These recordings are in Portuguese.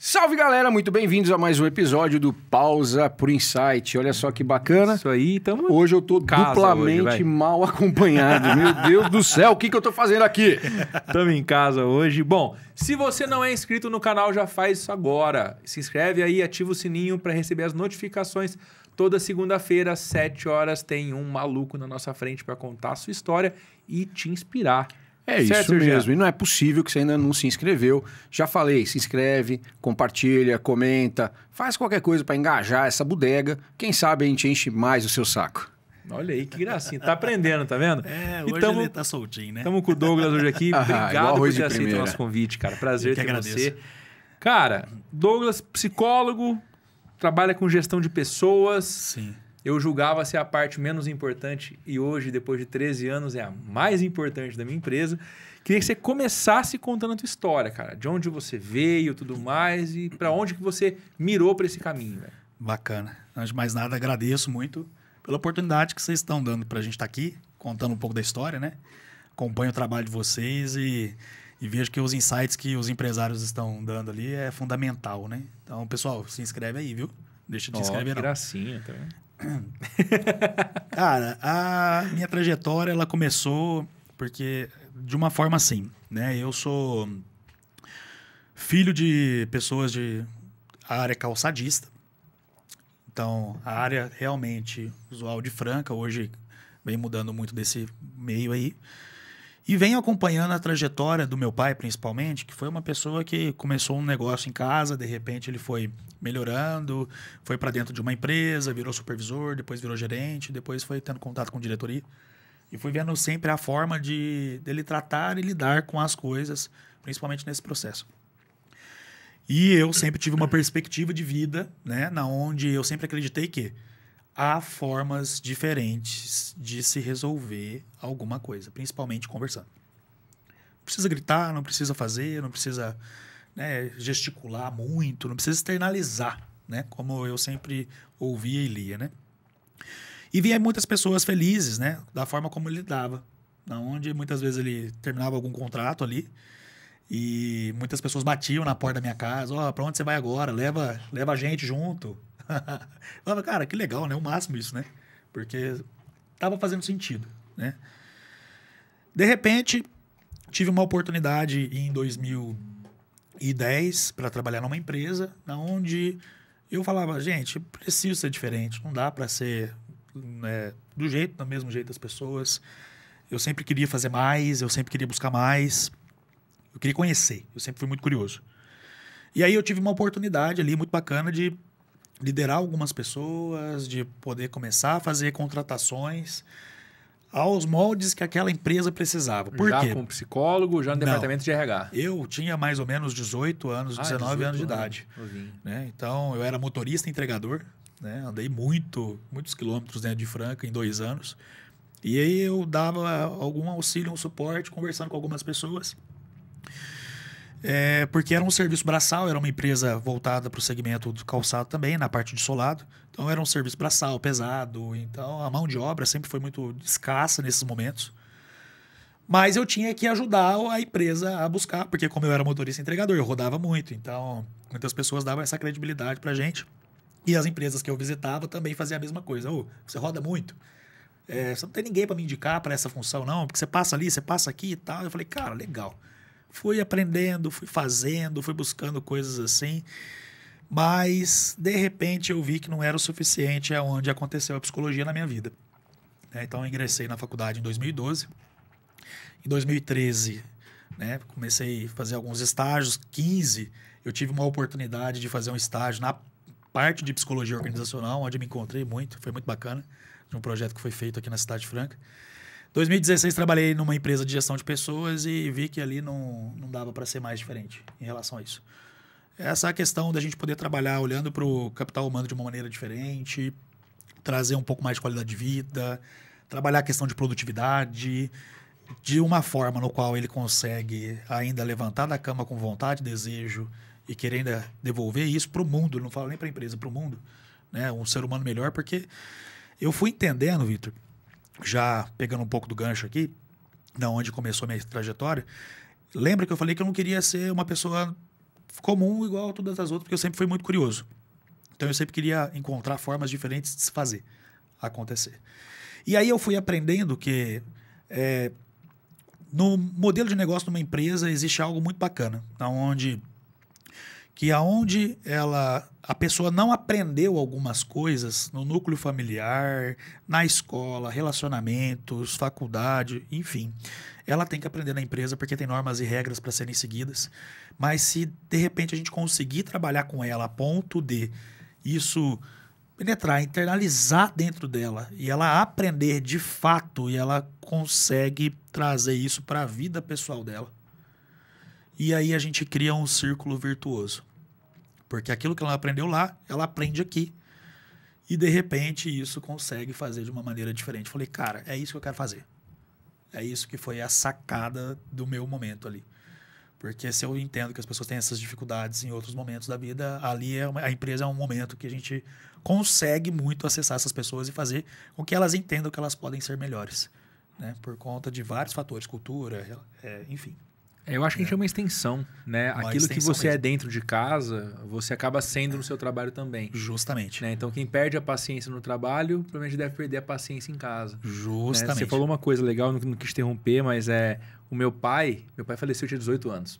Salve galera, muito bem-vindos a mais um episódio do Pausa por Insight. Olha só que bacana. Isso aí, tamo. Hoje eu tô duplamente hoje, mal acompanhado. Meu Deus do céu, o que, que eu tô fazendo aqui? tamo em casa hoje. Bom, se você não é inscrito no canal, já faz isso agora. Se inscreve aí, ativa o sininho para receber as notificações. Toda segunda-feira, às 7 horas, tem um maluco na nossa frente para contar a sua história e te inspirar. É certo, isso mesmo. Já. E não é possível que você ainda não se inscreveu. Já falei, se inscreve, compartilha, comenta, faz qualquer coisa para engajar essa bodega. Quem sabe a gente enche mais o seu saco. Olha aí, que gracinha. Tá aprendendo, tá vendo? É, hoje e tamo, ele tá soltinho, né? Estamos com o Douglas hoje aqui. Ah, Obrigado por ter aceito o nosso convite, cara. Prazer ter agradeço. você. Cara, Douglas, psicólogo, trabalha com gestão de pessoas. Sim eu julgava ser a parte menos importante e hoje, depois de 13 anos, é a mais importante da minha empresa. Queria que você começasse contando a tua história, cara. De onde você veio, tudo mais e para onde que você mirou para esse caminho, velho. Bacana. Antes de mais nada, agradeço muito pela oportunidade que vocês estão dando para a gente estar tá aqui, contando um pouco da história, né? Acompanho o trabalho de vocês e, e vejo que os insights que os empresários estão dando ali é fundamental, né? Então, pessoal, se inscreve aí, viu? Deixa de oh, inscrever. Que gracinha também. Tá Cara, a minha trajetória ela começou porque de uma forma assim, né? Eu sou filho de pessoas de área calçadista. Então, a área realmente usual de franca hoje vem mudando muito desse meio aí. E venho acompanhando a trajetória do meu pai, principalmente, que foi uma pessoa que começou um negócio em casa, de repente ele foi melhorando, foi para dentro de uma empresa, virou supervisor, depois virou gerente, depois foi tendo contato com diretoria. E fui vendo sempre a forma de dele tratar e lidar com as coisas, principalmente nesse processo. E eu sempre tive uma perspectiva de vida, né, na onde eu sempre acreditei que há formas diferentes de se resolver alguma coisa, principalmente conversando. Não precisa gritar, não precisa fazer, não precisa né, gesticular muito, não precisa externalizar, né? Como eu sempre ouvia e lia, né? E via muitas pessoas felizes, né? Da forma como ele lidava. Onde muitas vezes ele terminava algum contrato ali e muitas pessoas batiam na porta da minha casa: Ó, oh, onde você vai agora? Leva, leva a gente junto. falava, cara, que legal, né? O máximo isso, né? Porque estava fazendo sentido, né? De repente, tive uma oportunidade em 2010 para trabalhar numa empresa, na onde eu falava, gente, preciso ser diferente, não dá para ser né, do jeito, do mesmo jeito das pessoas. Eu sempre queria fazer mais, eu sempre queria buscar mais, eu queria conhecer, eu sempre fui muito curioso. E aí eu tive uma oportunidade ali muito bacana de liderar algumas pessoas, de poder começar a fazer contratações aos moldes que aquela empresa precisava. Por já quê? com psicólogo, já no Não. departamento de RH. Eu tinha mais ou menos 18 anos, ah, 19 anos de idade. Né? Então, eu era motorista entregador, né? andei muito, muitos quilômetros dentro de Franca em dois anos. E aí eu dava algum auxílio, um suporte, conversando com algumas pessoas. É, porque era um serviço braçal, era uma empresa voltada para o segmento do calçado também, na parte de solado. Então era um serviço braçal, pesado. Então a mão de obra sempre foi muito escassa nesses momentos. Mas eu tinha que ajudar a empresa a buscar, porque como eu era motorista entregador, eu rodava muito. Então muitas pessoas davam essa credibilidade para gente. E as empresas que eu visitava também faziam a mesma coisa. Oh, você roda muito. É, você não tem ninguém para me indicar para essa função, não, porque você passa ali, você passa aqui e tal. Eu falei, cara, legal fui aprendendo, fui fazendo, fui buscando coisas assim. Mas, de repente, eu vi que não era o suficiente é onde aconteceu a psicologia na minha vida. Né? Então, eu ingressei na faculdade em 2012. Em 2013, né, comecei a fazer alguns estágios. 15, eu tive uma oportunidade de fazer um estágio na parte de psicologia organizacional, onde me encontrei muito, foi muito bacana, de um projeto que foi feito aqui na Cidade Franca. 2016 trabalhei numa empresa de gestão de pessoas e vi que ali não, não dava para ser mais diferente em relação a isso. Essa é questão da gente poder trabalhar olhando para o capital humano de uma maneira diferente, trazer um pouco mais de qualidade de vida, trabalhar a questão de produtividade, de uma forma no qual ele consegue ainda levantar da cama com vontade, desejo e querendo devolver isso para o mundo, não falo nem para a empresa, para o mundo, né? um ser humano melhor, porque eu fui entendendo, Vitor, já pegando um pouco do gancho aqui, da onde começou a minha trajetória, lembra que eu falei que eu não queria ser uma pessoa comum igual a todas as outras, porque eu sempre fui muito curioso. Então eu sempre queria encontrar formas diferentes de se fazer acontecer. E aí eu fui aprendendo que é, no modelo de negócio de uma empresa existe algo muito bacana, onde que aonde ela a pessoa não aprendeu algumas coisas no núcleo familiar, na escola, relacionamentos, faculdade, enfim, ela tem que aprender na empresa porque tem normas e regras para serem seguidas. Mas se de repente a gente conseguir trabalhar com ela a ponto de isso penetrar, internalizar dentro dela e ela aprender de fato e ela consegue trazer isso para a vida pessoal dela. E aí a gente cria um círculo virtuoso. Porque aquilo que ela aprendeu lá, ela aprende aqui. E de repente isso consegue fazer de uma maneira diferente. Falei, cara, é isso que eu quero fazer. É isso que foi a sacada do meu momento ali. Porque se eu entendo que as pessoas têm essas dificuldades em outros momentos da vida, ali é uma, a empresa é um momento que a gente consegue muito acessar essas pessoas e fazer com que elas entendam que elas podem ser melhores. Né? Por conta de vários fatores, cultura, é, enfim. É, eu acho que a gente é uma extensão, né? Uma Aquilo extensão que você é mesmo. é dentro de casa, você acaba sendo no seu trabalho também. Justamente. Né? Então, quem perde a paciência no trabalho, provavelmente deve perder a paciência em casa. Né? Justamente. Né? Você falou uma coisa legal, não, não quis interromper, mas é... O meu pai, meu pai faleceu, tinha 18 anos.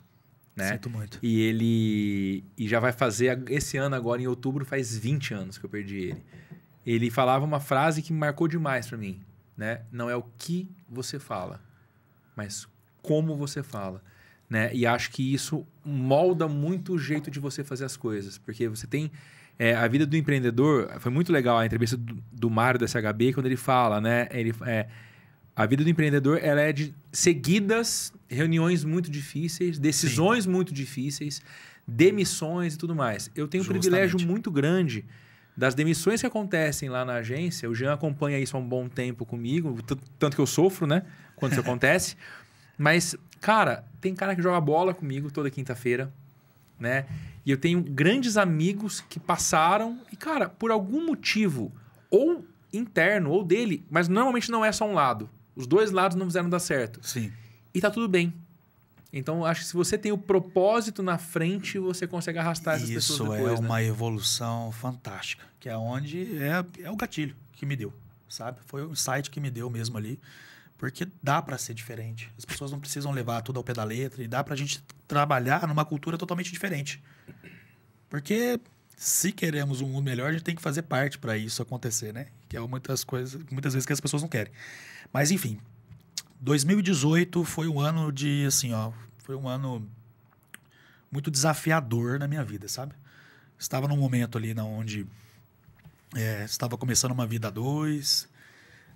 Né? Sinto muito. E ele e já vai fazer, esse ano agora, em outubro, faz 20 anos que eu perdi ele. Ele falava uma frase que marcou demais para mim, né? Não é o que você fala, mas como você fala. Né? E acho que isso molda muito o jeito de você fazer as coisas, porque você tem é, a vida do empreendedor. Foi muito legal a entrevista do, do Mário da SHB quando ele fala, né? Ele, é, a vida do empreendedor ela é de seguidas reuniões muito difíceis, decisões Sim. muito difíceis, demissões e tudo mais. Eu tenho Justamente. um privilégio muito grande das demissões que acontecem lá na agência. O Jean acompanha isso há um bom tempo comigo, tanto que eu sofro, né? Quando isso acontece. Mas Cara, tem cara que joga bola comigo toda quinta-feira, né? E eu tenho grandes amigos que passaram e, cara, por algum motivo, ou interno ou dele, mas normalmente não é só um lado. Os dois lados não fizeram dar certo. Sim. E tá tudo bem. Então, acho que se você tem o propósito na frente, você consegue arrastar essas Isso pessoas depois. Isso é né? uma evolução fantástica, que é onde é, é o gatilho que me deu, sabe? Foi o insight que me deu mesmo ali. Porque dá para ser diferente. As pessoas não precisam levar tudo ao pé da letra e dá para a gente trabalhar numa cultura totalmente diferente. Porque se queremos um mundo melhor, a gente tem que fazer parte para isso acontecer, né? Que é muitas coisas, muitas vezes que as pessoas não querem. Mas enfim, 2018 foi um ano de assim, ó, foi um ano muito desafiador na minha vida, sabe? Estava num momento ali na onde é, estava começando uma vida a dois,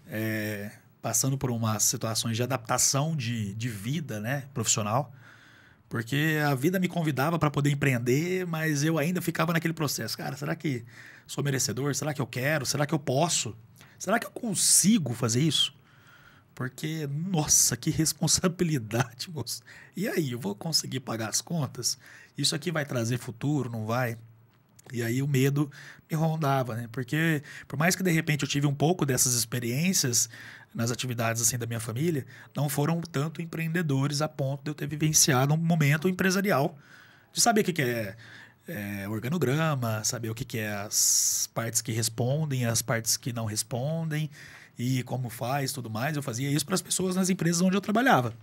é, passando por umas situações de adaptação de, de vida, né, profissional. Porque a vida me convidava para poder empreender, mas eu ainda ficava naquele processo. Cara, será que sou merecedor? Será que eu quero? Será que eu posso? Será que eu consigo fazer isso? Porque, nossa, que responsabilidade, moço. E aí, eu vou conseguir pagar as contas? Isso aqui vai trazer futuro, não vai? E aí o medo me rondava, né? Porque por mais que de repente eu tive um pouco dessas experiências, nas atividades assim da minha família não foram tanto empreendedores a ponto de eu ter vivenciado um momento empresarial de saber o que, que é, é, organograma, saber o que, que é as partes que respondem, as partes que não respondem e como faz, tudo mais. Eu fazia isso para as pessoas nas empresas onde eu trabalhava.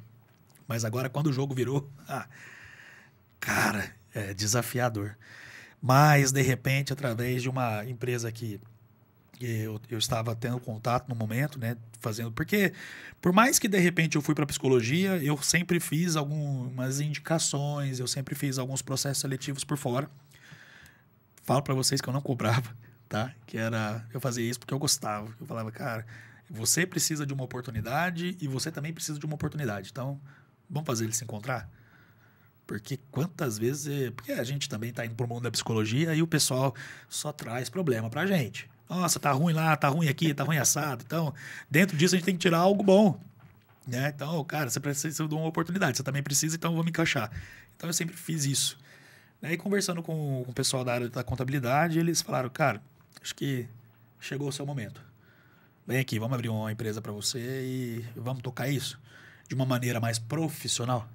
Mas agora, quando o jogo virou, ah, cara, é desafiador. Mas, de repente, através de uma empresa que eu, eu estava tendo contato no momento, né? Fazendo. Porque, por mais que de repente eu fui para psicologia, eu sempre fiz algumas indicações, eu sempre fiz alguns processos seletivos por fora. Falo para vocês que eu não cobrava, tá? Que era. Eu fazia isso porque eu gostava. Eu falava, cara, você precisa de uma oportunidade e você também precisa de uma oportunidade. Então, vamos fazer ele se encontrar? Porque quantas vezes. É, porque a gente também está indo para o mundo da psicologia e o pessoal só traz problema para a gente. Nossa, tá ruim lá, tá ruim aqui, tá ruim assado. Então, dentro disso a gente tem que tirar algo bom. Né? Então, cara, você precisa de uma oportunidade, você também precisa, então vou me encaixar. Então eu sempre fiz isso. aí, né? conversando com, com o pessoal da área da contabilidade, eles falaram, cara, acho que chegou o seu momento. Vem aqui, vamos abrir uma empresa para você e vamos tocar isso de uma maneira mais profissional,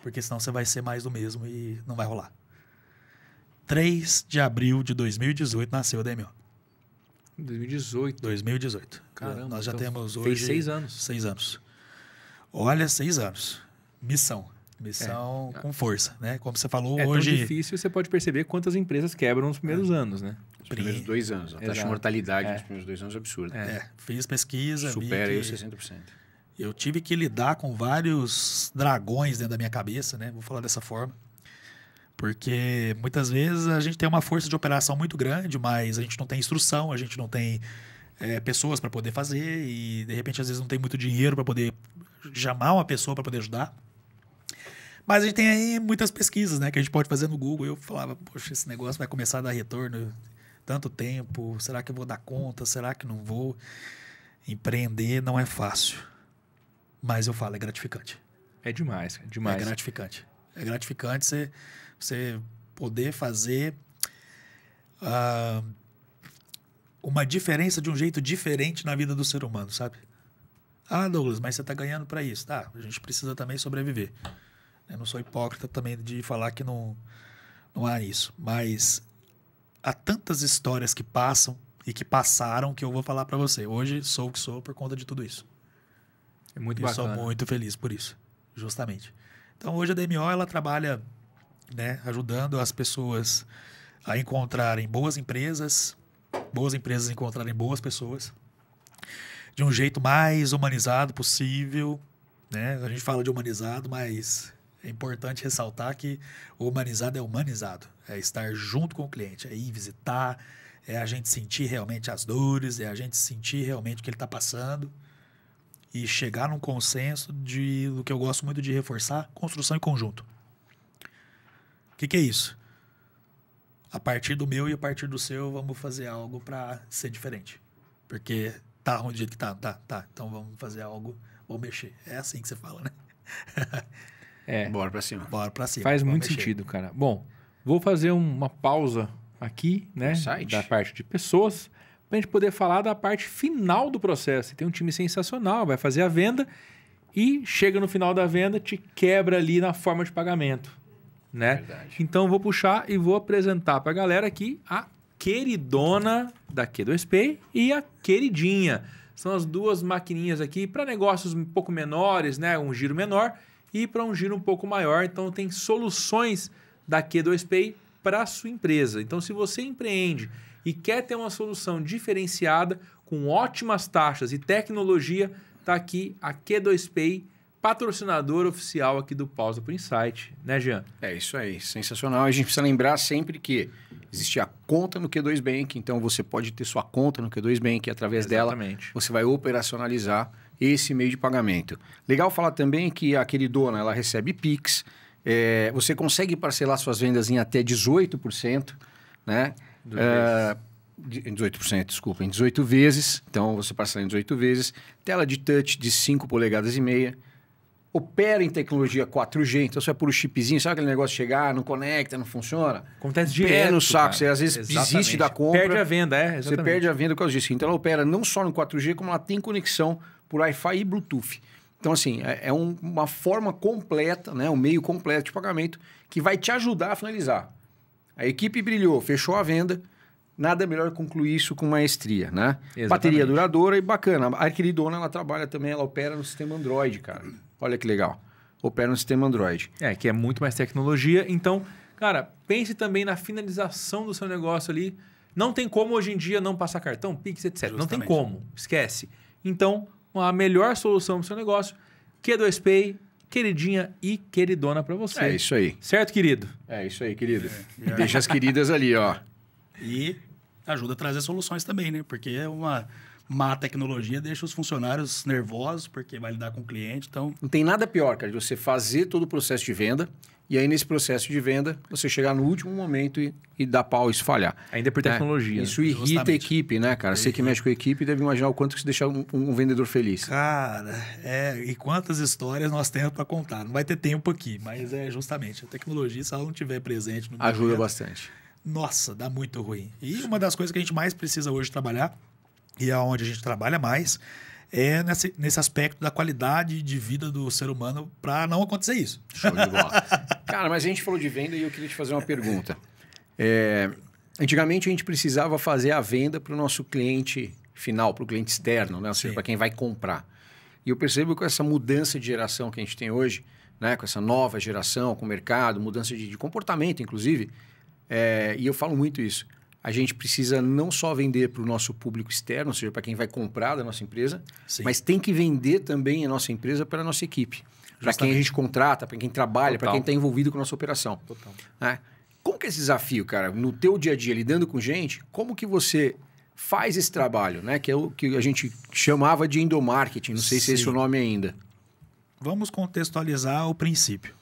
porque senão você vai ser mais do mesmo e não vai rolar. 3 de abril de 2018 nasceu a DMO. 2018. 2018. Caramba. Nós já então temos hoje. Fez seis anos. Seis anos. Olha, seis anos. Missão. Missão é. com força, né? Como você falou é hoje. É difícil, você pode perceber quantas empresas quebram nos primeiros é. anos, né? Nos primeiros dois anos. A taxa de mortalidade é. nos primeiros dois anos é absurda. É. é. Fiz pesquisa. Supera aí os 60%. Eu tive que lidar com vários dragões dentro da minha cabeça, né? Vou falar dessa forma. Porque muitas vezes a gente tem uma força de operação muito grande, mas a gente não tem instrução, a gente não tem é, pessoas para poder fazer e de repente às vezes não tem muito dinheiro para poder chamar uma pessoa para poder ajudar. Mas a gente tem aí muitas pesquisas, né, que a gente pode fazer no Google. Eu falava, poxa, esse negócio vai começar a dar retorno tanto tempo, será que eu vou dar conta? Será que não vou? Empreender não é fácil. Mas eu falo, é gratificante. É demais, é demais. É gratificante. É gratificante você você poder fazer uh, uma diferença de um jeito diferente na vida do ser humano, sabe? Ah, Douglas, mas você está ganhando para isso. Tá, a gente precisa também sobreviver. Eu não sou hipócrita também de falar que não, não há isso. Mas há tantas histórias que passam e que passaram que eu vou falar para você. Hoje sou o que sou por conta de tudo isso. É muito e bacana. sou muito feliz por isso, justamente. Então hoje a DMO ela trabalha né, ajudando as pessoas a encontrarem boas empresas, boas empresas encontrarem boas pessoas de um jeito mais humanizado possível, né? A gente fala de humanizado, mas é importante ressaltar que o humanizado é humanizado, é estar junto com o cliente, é ir visitar, é a gente sentir realmente as dores, é a gente sentir realmente o que ele está passando e chegar num consenso de do que eu gosto muito de reforçar, construção em conjunto que, que é isso? A partir do meu e a partir do seu, vamos fazer algo para ser diferente. Porque tá ruim do jeito que tá, tá, tá. Então vamos fazer algo, vou mexer. É assim que você fala, né? é. Bora pra cima. Bora pra cima. Faz muito mexer. sentido, cara. Bom, vou fazer uma pausa aqui, né? Da parte de pessoas, pra gente poder falar da parte final do processo. Tem um time sensacional, vai fazer a venda e chega no final da venda, te quebra ali na forma de pagamento né? Verdade. Então vou puxar e vou apresentar para a galera aqui a queridona da Q2P e a queridinha. São as duas maquininhas aqui para negócios um pouco menores, né? Um giro menor e para um giro um pouco maior. Então tem soluções da Q2P para sua empresa. Então se você empreende e quer ter uma solução diferenciada com ótimas taxas e tecnologia, tá aqui a Q2Pay patrocinador oficial aqui do Pausa por Insight, né, Jean? É isso aí, sensacional. A gente precisa lembrar sempre que existe a conta no Q2 Bank, então você pode ter sua conta no Q2 Bank e através Exatamente. dela você vai operacionalizar esse meio de pagamento. Legal falar também que a queridona ela recebe Pix, é, você consegue parcelar suas vendas em até 18%, né? Do é, 18%, desculpa, em 18 vezes. Então, você parcela em 18 vezes. Tela de touch de 5 polegadas e meia opera em tecnologia 4G, então você vai por o chipzinho, sabe aquele negócio de chegar, não conecta, não funciona? Acontece direto. Pé no saco, cara. você às vezes exatamente. desiste da compra. Perde a venda, é. Exatamente. Você perde a venda por causa disso. Então ela opera não só no 4G, como ela tem conexão por Wi-Fi e Bluetooth. Então, assim, é, é uma forma completa, né? um meio completo de pagamento que vai te ajudar a finalizar. A equipe brilhou, fechou a venda, nada melhor concluir isso com maestria, né? Exatamente. Bateria duradoura e bacana. A queridona, ela trabalha também, ela opera no sistema Android, cara. Olha que legal. Opera no sistema Android. É, que é muito mais tecnologia. Então, cara, pense também na finalização do seu negócio ali. Não tem como hoje em dia não passar cartão, Pix, etc. Justamente. Não tem como. Esquece. Então, a melhor solução para o seu negócio, Q2Pay, queridinha e queridona para você. É isso aí. Certo, querido? É isso aí, querido. É, Deixa as queridas ali, ó. E ajuda a trazer soluções também, né? Porque é uma má tecnologia deixa os funcionários nervosos, porque vai lidar com o cliente, então... Não tem nada pior, cara, de você fazer todo o processo de venda e aí nesse processo de venda você chegar no último momento e, e dar pau e falhar. Ainda é por é, tecnologia. É, isso irrita justamente. a equipe, né, cara? Você que mexe com a equipe deve imaginar o quanto que se deixa um, um vendedor feliz. Cara, é, e quantas histórias nós temos para contar. Não vai ter tempo aqui, mas é justamente a tecnologia, se ela não tiver presente no Ajuda momento, bastante. Nossa, dá muito ruim. E uma das coisas que a gente mais precisa hoje trabalhar e aonde é a gente trabalha mais é nesse, nesse aspecto da qualidade de vida do ser humano para não acontecer isso. Show de bola. Cara, mas a gente falou de venda e eu queria te fazer uma pergunta. É, antigamente a gente precisava fazer a venda para o nosso cliente final, para o cliente externo, né? ou seja, para quem vai comprar. E eu percebo que com essa mudança de geração que a gente tem hoje, né? com essa nova geração, com o mercado, mudança de, de comportamento, inclusive, é, e eu falo muito isso a gente precisa não só vender para o nosso público externo, ou seja, para quem vai comprar da nossa empresa, Sim. mas tem que vender também a nossa empresa para a nossa equipe. Para quem a gente contrata, para quem trabalha, para quem está envolvido com a nossa operação. Total. Né? Como que é esse desafio, cara? No teu dia a dia, lidando com gente, como que você faz esse trabalho, né? Que é o que a gente chamava de endomarketing, não sei Sim. se é esse o nome ainda. Vamos contextualizar o princípio.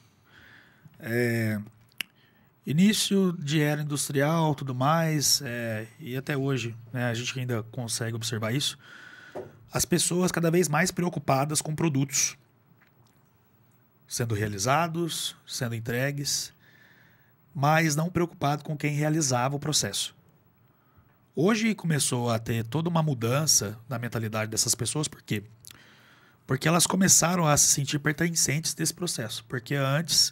É, Início de era industrial, tudo mais, é, e até hoje né, a gente ainda consegue observar isso. As pessoas cada vez mais preocupadas com produtos sendo realizados, sendo entregues, mas não preocupado com quem realizava o processo. Hoje começou a ter toda uma mudança na mentalidade dessas pessoas, por quê? Porque elas começaram a se sentir pertencentes desse processo, porque antes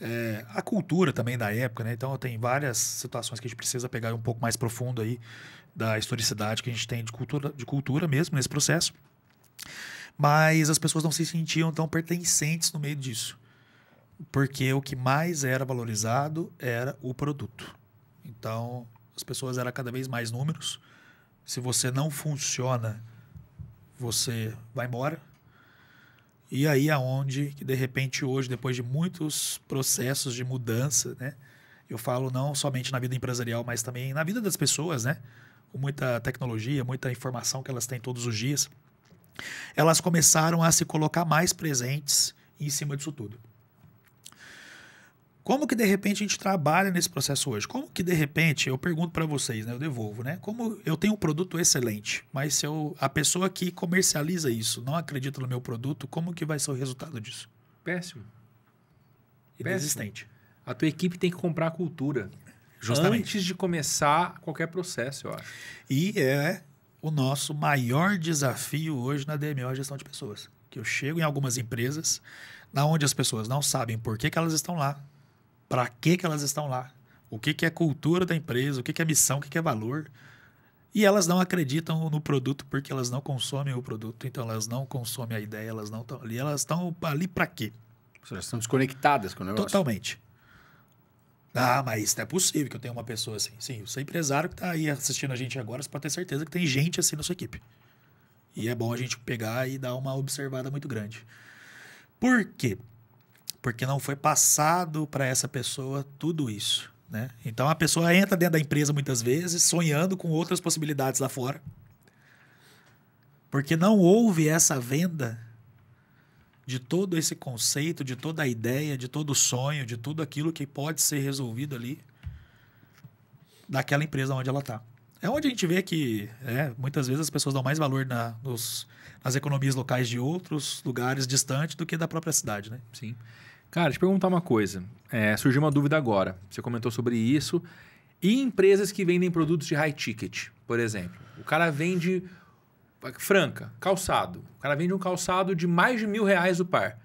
é, a cultura também da época, né? Então tem várias situações que a gente precisa pegar um pouco mais profundo aí da historicidade que a gente tem de cultura, de cultura mesmo nesse processo. Mas as pessoas não se sentiam tão pertencentes no meio disso. Porque o que mais era valorizado era o produto. Então, as pessoas eram cada vez mais números. Se você não funciona, você vai embora. E aí aonde é que de repente hoje, depois de muitos processos de mudança, né? Eu falo não somente na vida empresarial, mas também na vida das pessoas, né? Com muita tecnologia, muita informação que elas têm todos os dias, elas começaram a se colocar mais presentes em cima disso tudo. Como que de repente a gente trabalha nesse processo hoje? Como que de repente, eu pergunto para vocês, né, eu devolvo, né? Como eu tenho um produto excelente, mas se eu, a pessoa que comercializa isso não acredita no meu produto, como que vai ser o resultado disso? Péssimo. Inexistente. Péssimo. A tua equipe tem que comprar a cultura. Justamente. Antes de começar qualquer processo, eu acho. E é o nosso maior desafio hoje na DMO a gestão de pessoas. Que eu chego em algumas empresas, na onde as pessoas não sabem por que, que elas estão lá, para que, que elas estão lá, o que, que é cultura da empresa, o que, que é missão, o que, que é valor. E elas não acreditam no produto porque elas não consomem o produto, então elas não consomem a ideia, elas não estão ali, elas estão ali para quê? Elas estão desconectadas com o negócio. Totalmente. Ah, mas é possível que eu tenha uma pessoa assim. Sim, você é empresário que está aí assistindo a gente agora, você pode ter certeza que tem gente assim na sua equipe. E é bom a gente pegar e dar uma observada muito grande. Por quê? porque não foi passado para essa pessoa tudo isso. Né? Então a pessoa entra dentro da empresa muitas vezes sonhando com outras possibilidades lá fora, porque não houve essa venda de todo esse conceito, de toda a ideia, de todo o sonho, de tudo aquilo que pode ser resolvido ali daquela empresa onde ela está. É onde a gente vê que é, muitas vezes as pessoas dão mais valor na, nos, nas economias locais de outros lugares distantes do que da própria cidade, né? Sim. Cara, te perguntar uma coisa. É, surgiu uma dúvida agora. Você comentou sobre isso. E empresas que vendem produtos de high ticket, por exemplo. O cara vende franca, calçado. O cara vende um calçado de mais de mil reais o par.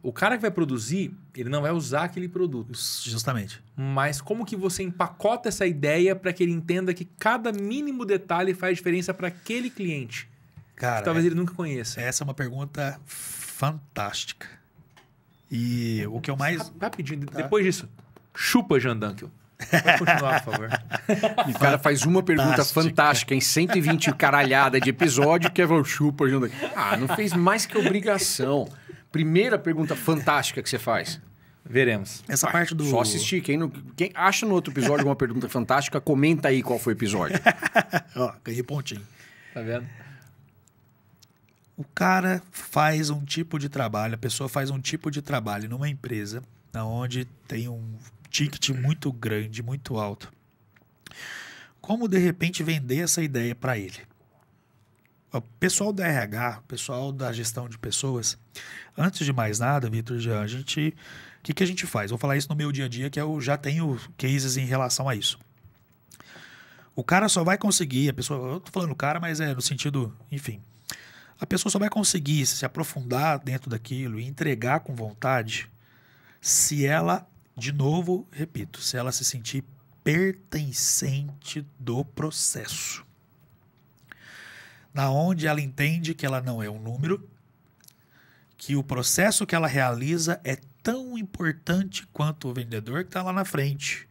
O cara que vai produzir, ele não vai usar aquele produto. Justamente. Mas como que você empacota essa ideia para que ele entenda que cada mínimo detalhe faz diferença para aquele cliente? Cara, que talvez é... ele nunca conheça. Essa é uma pergunta fantástica. E o que eu mais. Rapidinho, tá? depois disso, chupa Jandankel. Pode continuar, por favor. o cara faz uma pergunta Fantástica. fantástica em 120 caralhada de episódio que é chupa Jandankel. Ah, não fez mais que obrigação. Primeira pergunta fantástica que você faz. Veremos. Essa Vai, parte do. Só assistir. Quem, quem acha no outro episódio uma pergunta fantástica, comenta aí qual foi o episódio. Ó, ganhei pontinho. Tá vendo? o cara faz um tipo de trabalho, a pessoa faz um tipo de trabalho numa empresa onde tem um ticket muito grande, muito alto. Como de repente vender essa ideia para ele? O pessoal da RH, o pessoal da gestão de pessoas, antes de mais nada, Vitor Jean, a gente. O que, que a gente faz? Vou falar isso no meu dia a dia, que eu já tenho cases em relação a isso. O cara só vai conseguir, a pessoa. Eu tô falando cara, mas é no sentido, enfim. A pessoa só vai conseguir se aprofundar dentro daquilo e entregar com vontade se ela, de novo, repito, se ela se sentir pertencente do processo. Na onde ela entende que ela não é um número, que o processo que ela realiza é tão importante quanto o vendedor que está lá na frente,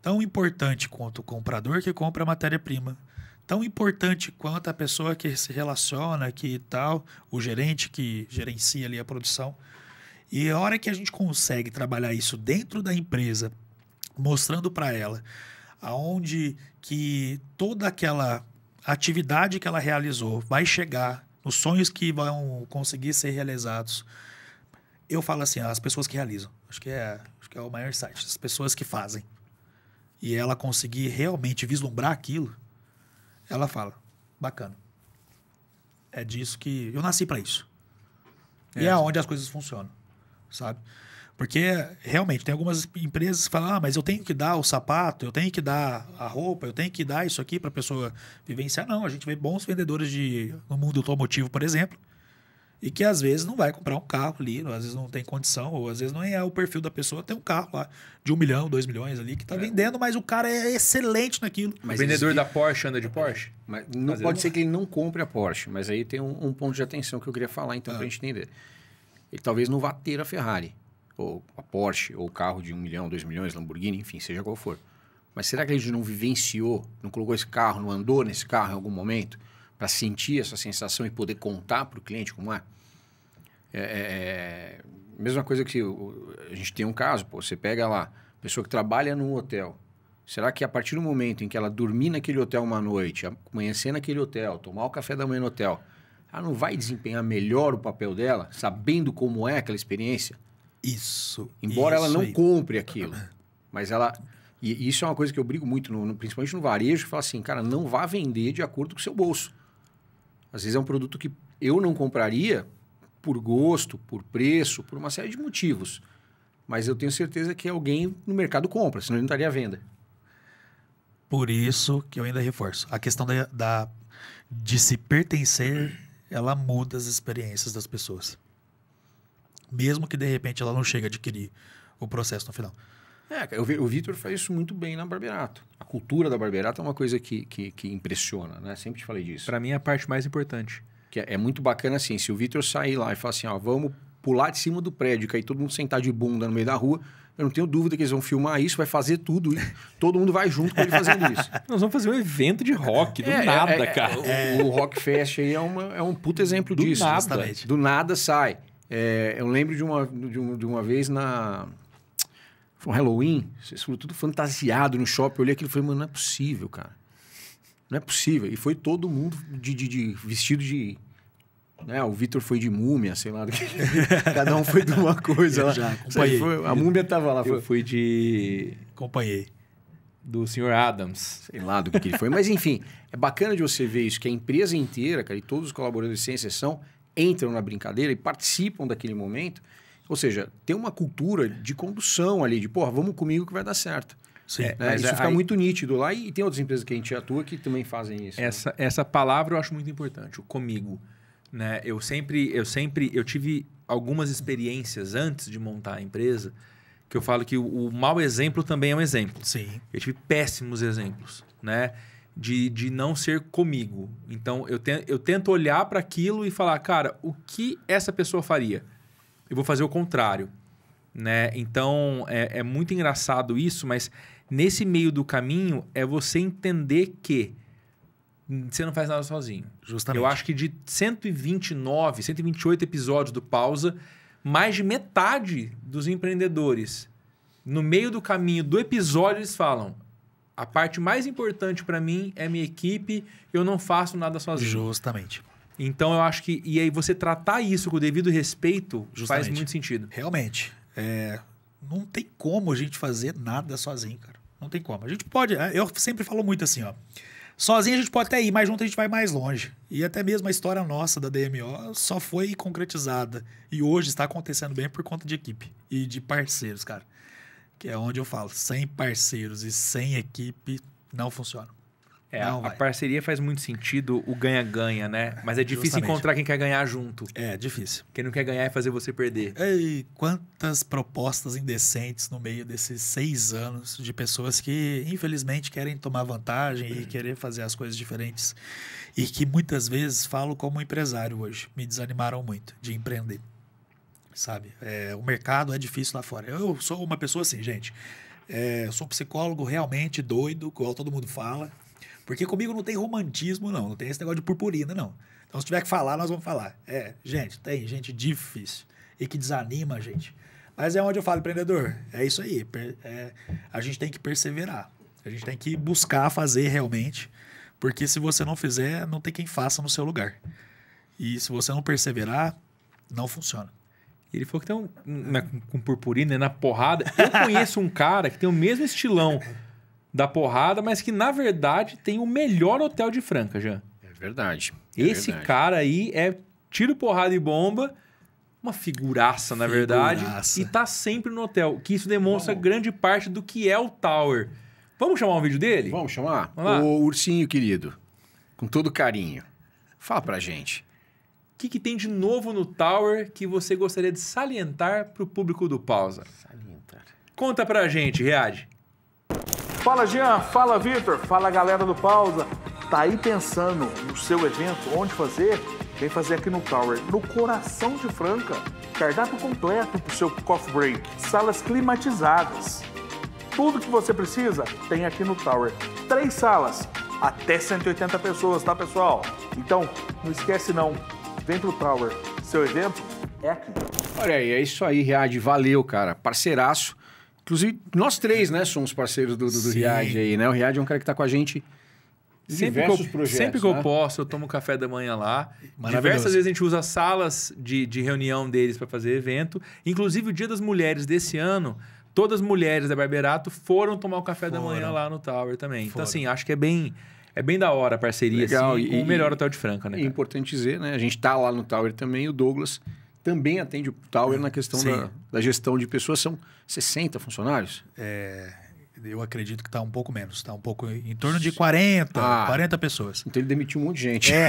tão importante quanto o comprador que compra a matéria-prima, tão importante quanto a pessoa que se relaciona, que tal, o gerente que gerencia ali a produção. E a hora que a gente consegue trabalhar isso dentro da empresa, mostrando para ela aonde que toda aquela atividade que ela realizou vai chegar, os sonhos que vão conseguir ser realizados. Eu falo assim, as pessoas que realizam. Acho que é, acho que é o maior site, as pessoas que fazem. E ela conseguir realmente vislumbrar aquilo, ela fala: bacana. É disso que. Eu nasci para isso. É. E é onde as coisas funcionam, sabe? Porque realmente tem algumas empresas que falam: ah, mas eu tenho que dar o sapato, eu tenho que dar a roupa, eu tenho que dar isso aqui para a pessoa vivenciar. Não, a gente vê bons vendedores de no mundo automotivo, por exemplo, e que às vezes não vai comprar um carro ali, às vezes não tem condição, ou às vezes não é o perfil da pessoa ter um carro lá de um milhão, dois milhões ali, que tá é. vendendo, mas o cara é excelente naquilo. Mas o vendedor existe... da Porsche anda de é. Porsche? Mas não pode ser que ele não compre a Porsche, mas aí tem um, um ponto de atenção que eu queria falar, então, ah. para a gente entender. Ele talvez não vá ter a Ferrari, ou a Porsche, ou o carro de um milhão, dois milhões, Lamborghini, enfim, seja qual for. Mas será que ele não vivenciou, não colocou esse carro, não andou nesse carro em algum momento? para sentir essa sensação e poder contar para o cliente como é, é. É, é, mesma coisa que o, a gente tem um caso, pô, você pega lá, pessoa que trabalha num hotel. Será que a partir do momento em que ela dormir naquele hotel uma noite, amanhecer naquele hotel, tomar o café da manhã no hotel, ela não vai desempenhar melhor o papel dela, sabendo como é aquela experiência? Isso. Embora isso ela não aí. compre aquilo, mas ela e isso é uma coisa que eu brigo muito, no, no, principalmente no varejo, que fala assim, cara, não vá vender de acordo com o seu bolso. Às vezes é um produto que eu não compraria por gosto, por preço, por uma série de motivos. Mas eu tenho certeza que alguém no mercado compra, senão ele não estaria à venda. Por isso que eu ainda reforço. A questão da, da de se pertencer, ela muda as experiências das pessoas. Mesmo que de repente ela não chegue a adquirir o processo no final. É, o Vitor faz isso muito bem na Barberato. A cultura da Barberato é uma coisa que, que, que impressiona, né? Sempre te falei disso. Para mim é a parte mais importante. Que é, é muito bacana assim, se o Vitor sair lá e falar assim, ó, vamos pular de cima do prédio, cair todo mundo sentado de bunda no meio da rua, eu não tenho dúvida que eles vão filmar isso, vai fazer tudo. todo mundo vai junto com ele fazendo isso. Nós vamos fazer um evento de rock, do é, é nada, é, é, cara. O, o Rock Fest aí é, uma, é um puto exemplo do disso. Nada. Do nada sai. É, eu lembro de uma, de uma, de uma vez na, foi um Halloween, vocês foram tudo fantasiado no shopping. Eu olhei aquilo e falei, mano, não é possível, cara. Não é possível. E foi todo mundo de, de, de vestido de. Né? O Vitor foi de múmia, sei lá. Cada um foi de uma coisa. lá. Já acompanhei. Foi, a múmia tava lá. Foi... Eu fui de. Acompanhei. Do senhor Adams. Sei lá do que, que ele foi. Mas enfim, é bacana de você ver isso, que a empresa inteira, cara, e todos os colaboradores, sem exceção, entram na brincadeira e participam daquele momento. Ou seja, tem uma cultura é. de condução ali, de, porra, vamos comigo que vai dar certo. Sim. É, Isso é, fica aí... muito nítido lá e tem outras empresas que a gente atua que também fazem isso. Né? Essa, né? essa palavra eu acho muito importante, o comigo. Né? Eu sempre, eu sempre, eu tive algumas experiências antes de montar a empresa que eu falo que o, o mau exemplo também é um exemplo. Sim. Eu tive péssimos exemplos, né? De, de não ser comigo. Então, eu, te, eu tento olhar para aquilo e falar, cara, o que essa pessoa faria? eu vou fazer o contrário. Né? Então é, é muito engraçado isso, mas nesse meio do caminho é você entender que você não faz nada sozinho. Justamente. Eu acho que de 129, 128 episódios do Pausa, mais de metade dos empreendedores, no meio do caminho do episódio, eles falam: a parte mais importante para mim é minha equipe, eu não faço nada sozinho. Justamente. Então eu acho que. E aí você tratar isso com o devido respeito Justamente. faz muito sentido. Realmente. É, não tem como a gente fazer nada sozinho, cara. Não tem como. A gente pode. É, eu sempre falo muito assim, ó. Sozinho a gente pode até ir, mas junto a gente vai mais longe. E até mesmo a história nossa da DMO só foi concretizada. E hoje está acontecendo bem por conta de equipe e de parceiros, cara. Que é onde eu falo: sem parceiros e sem equipe não funciona. É, não, a, parceria faz muito sentido, o ganha-ganha, né? Mas é difícil Justamente. encontrar quem quer ganhar junto. É, difícil. Quem não quer ganhar é fazer você perder. E quantas propostas indecentes no meio desses seis anos de pessoas que, infelizmente, querem tomar vantagem e é. querer fazer as coisas diferentes. E que muitas vezes falo como empresário hoje. Me desanimaram muito de empreender. Sabe? É, o mercado é difícil lá fora. Eu sou uma pessoa assim, gente. É, sou um psicólogo realmente doido, igual todo mundo fala porque comigo não tem romantismo, não. Não tem esse negócio de purpurina, não. Então, se tiver que falar, nós vamos falar. É, gente, tem gente difícil e que desanima a gente. Mas é onde eu falo, empreendedor, é isso aí. É, a gente tem que perseverar. A gente tem que buscar fazer realmente. Porque se você não fizer, não tem quem faça no seu lugar. E se você não perseverar, não funciona. Ele falou que tem um. Na, né, com purpurina, na porrada. Eu conheço um cara que tem o mesmo estilão da porrada, mas que na verdade tem o melhor hotel de Franca, Jean. É verdade. É Esse verdade. cara aí é tiro, porrada e bomba, uma figuraça, na verdade, e tá sempre no hotel, que isso demonstra grande parte do que é o Tower. Vamos chamar um vídeo dele? Vamos chamar? Vamos o ursinho querido, com todo carinho. Fala pra gente. O que, que tem de novo no Tower que você gostaria de salientar pro público do Pausa? Salientar. Conta pra gente, Riad. Fala Jean, fala Vitor, fala galera do Pausa. Tá aí pensando no seu evento, onde fazer? Vem fazer aqui no Tower, no coração de Franca. Cardápio completo para o seu coffee break, salas climatizadas. Tudo que você precisa tem aqui no Tower. Três salas, até 180 pessoas, tá pessoal? Então, não esquece não, vem pro Tower. Seu evento é aqui. Olha aí, é isso aí, Riad. Valeu, cara. Parceiraço. Inclusive, nós três, né, somos parceiros do, do, do Riad aí, né? O Riad é um cara que está com a gente sempre que eu, projetos, Sempre que né? eu posso, eu tomo café da manhã lá. Diversas vezes a gente usa salas de, de reunião deles para fazer evento. Inclusive, o Dia das Mulheres desse ano, todas as mulheres da Barberato foram tomar o café foram. da manhã lá no Tower também. Então, foram. Então, assim, acho que é bem... É bem da hora a parceria Legal. Assim, e, com o melhor hotel de Franca, né? É importante dizer, né? A gente está lá no Tower também, o Douglas também atende o Tower na questão da, da gestão de pessoas são 60 funcionários? É, eu acredito que está um pouco menos, está um pouco em torno de 40, ah, 40 pessoas. Então ele demitiu um monte de gente. É.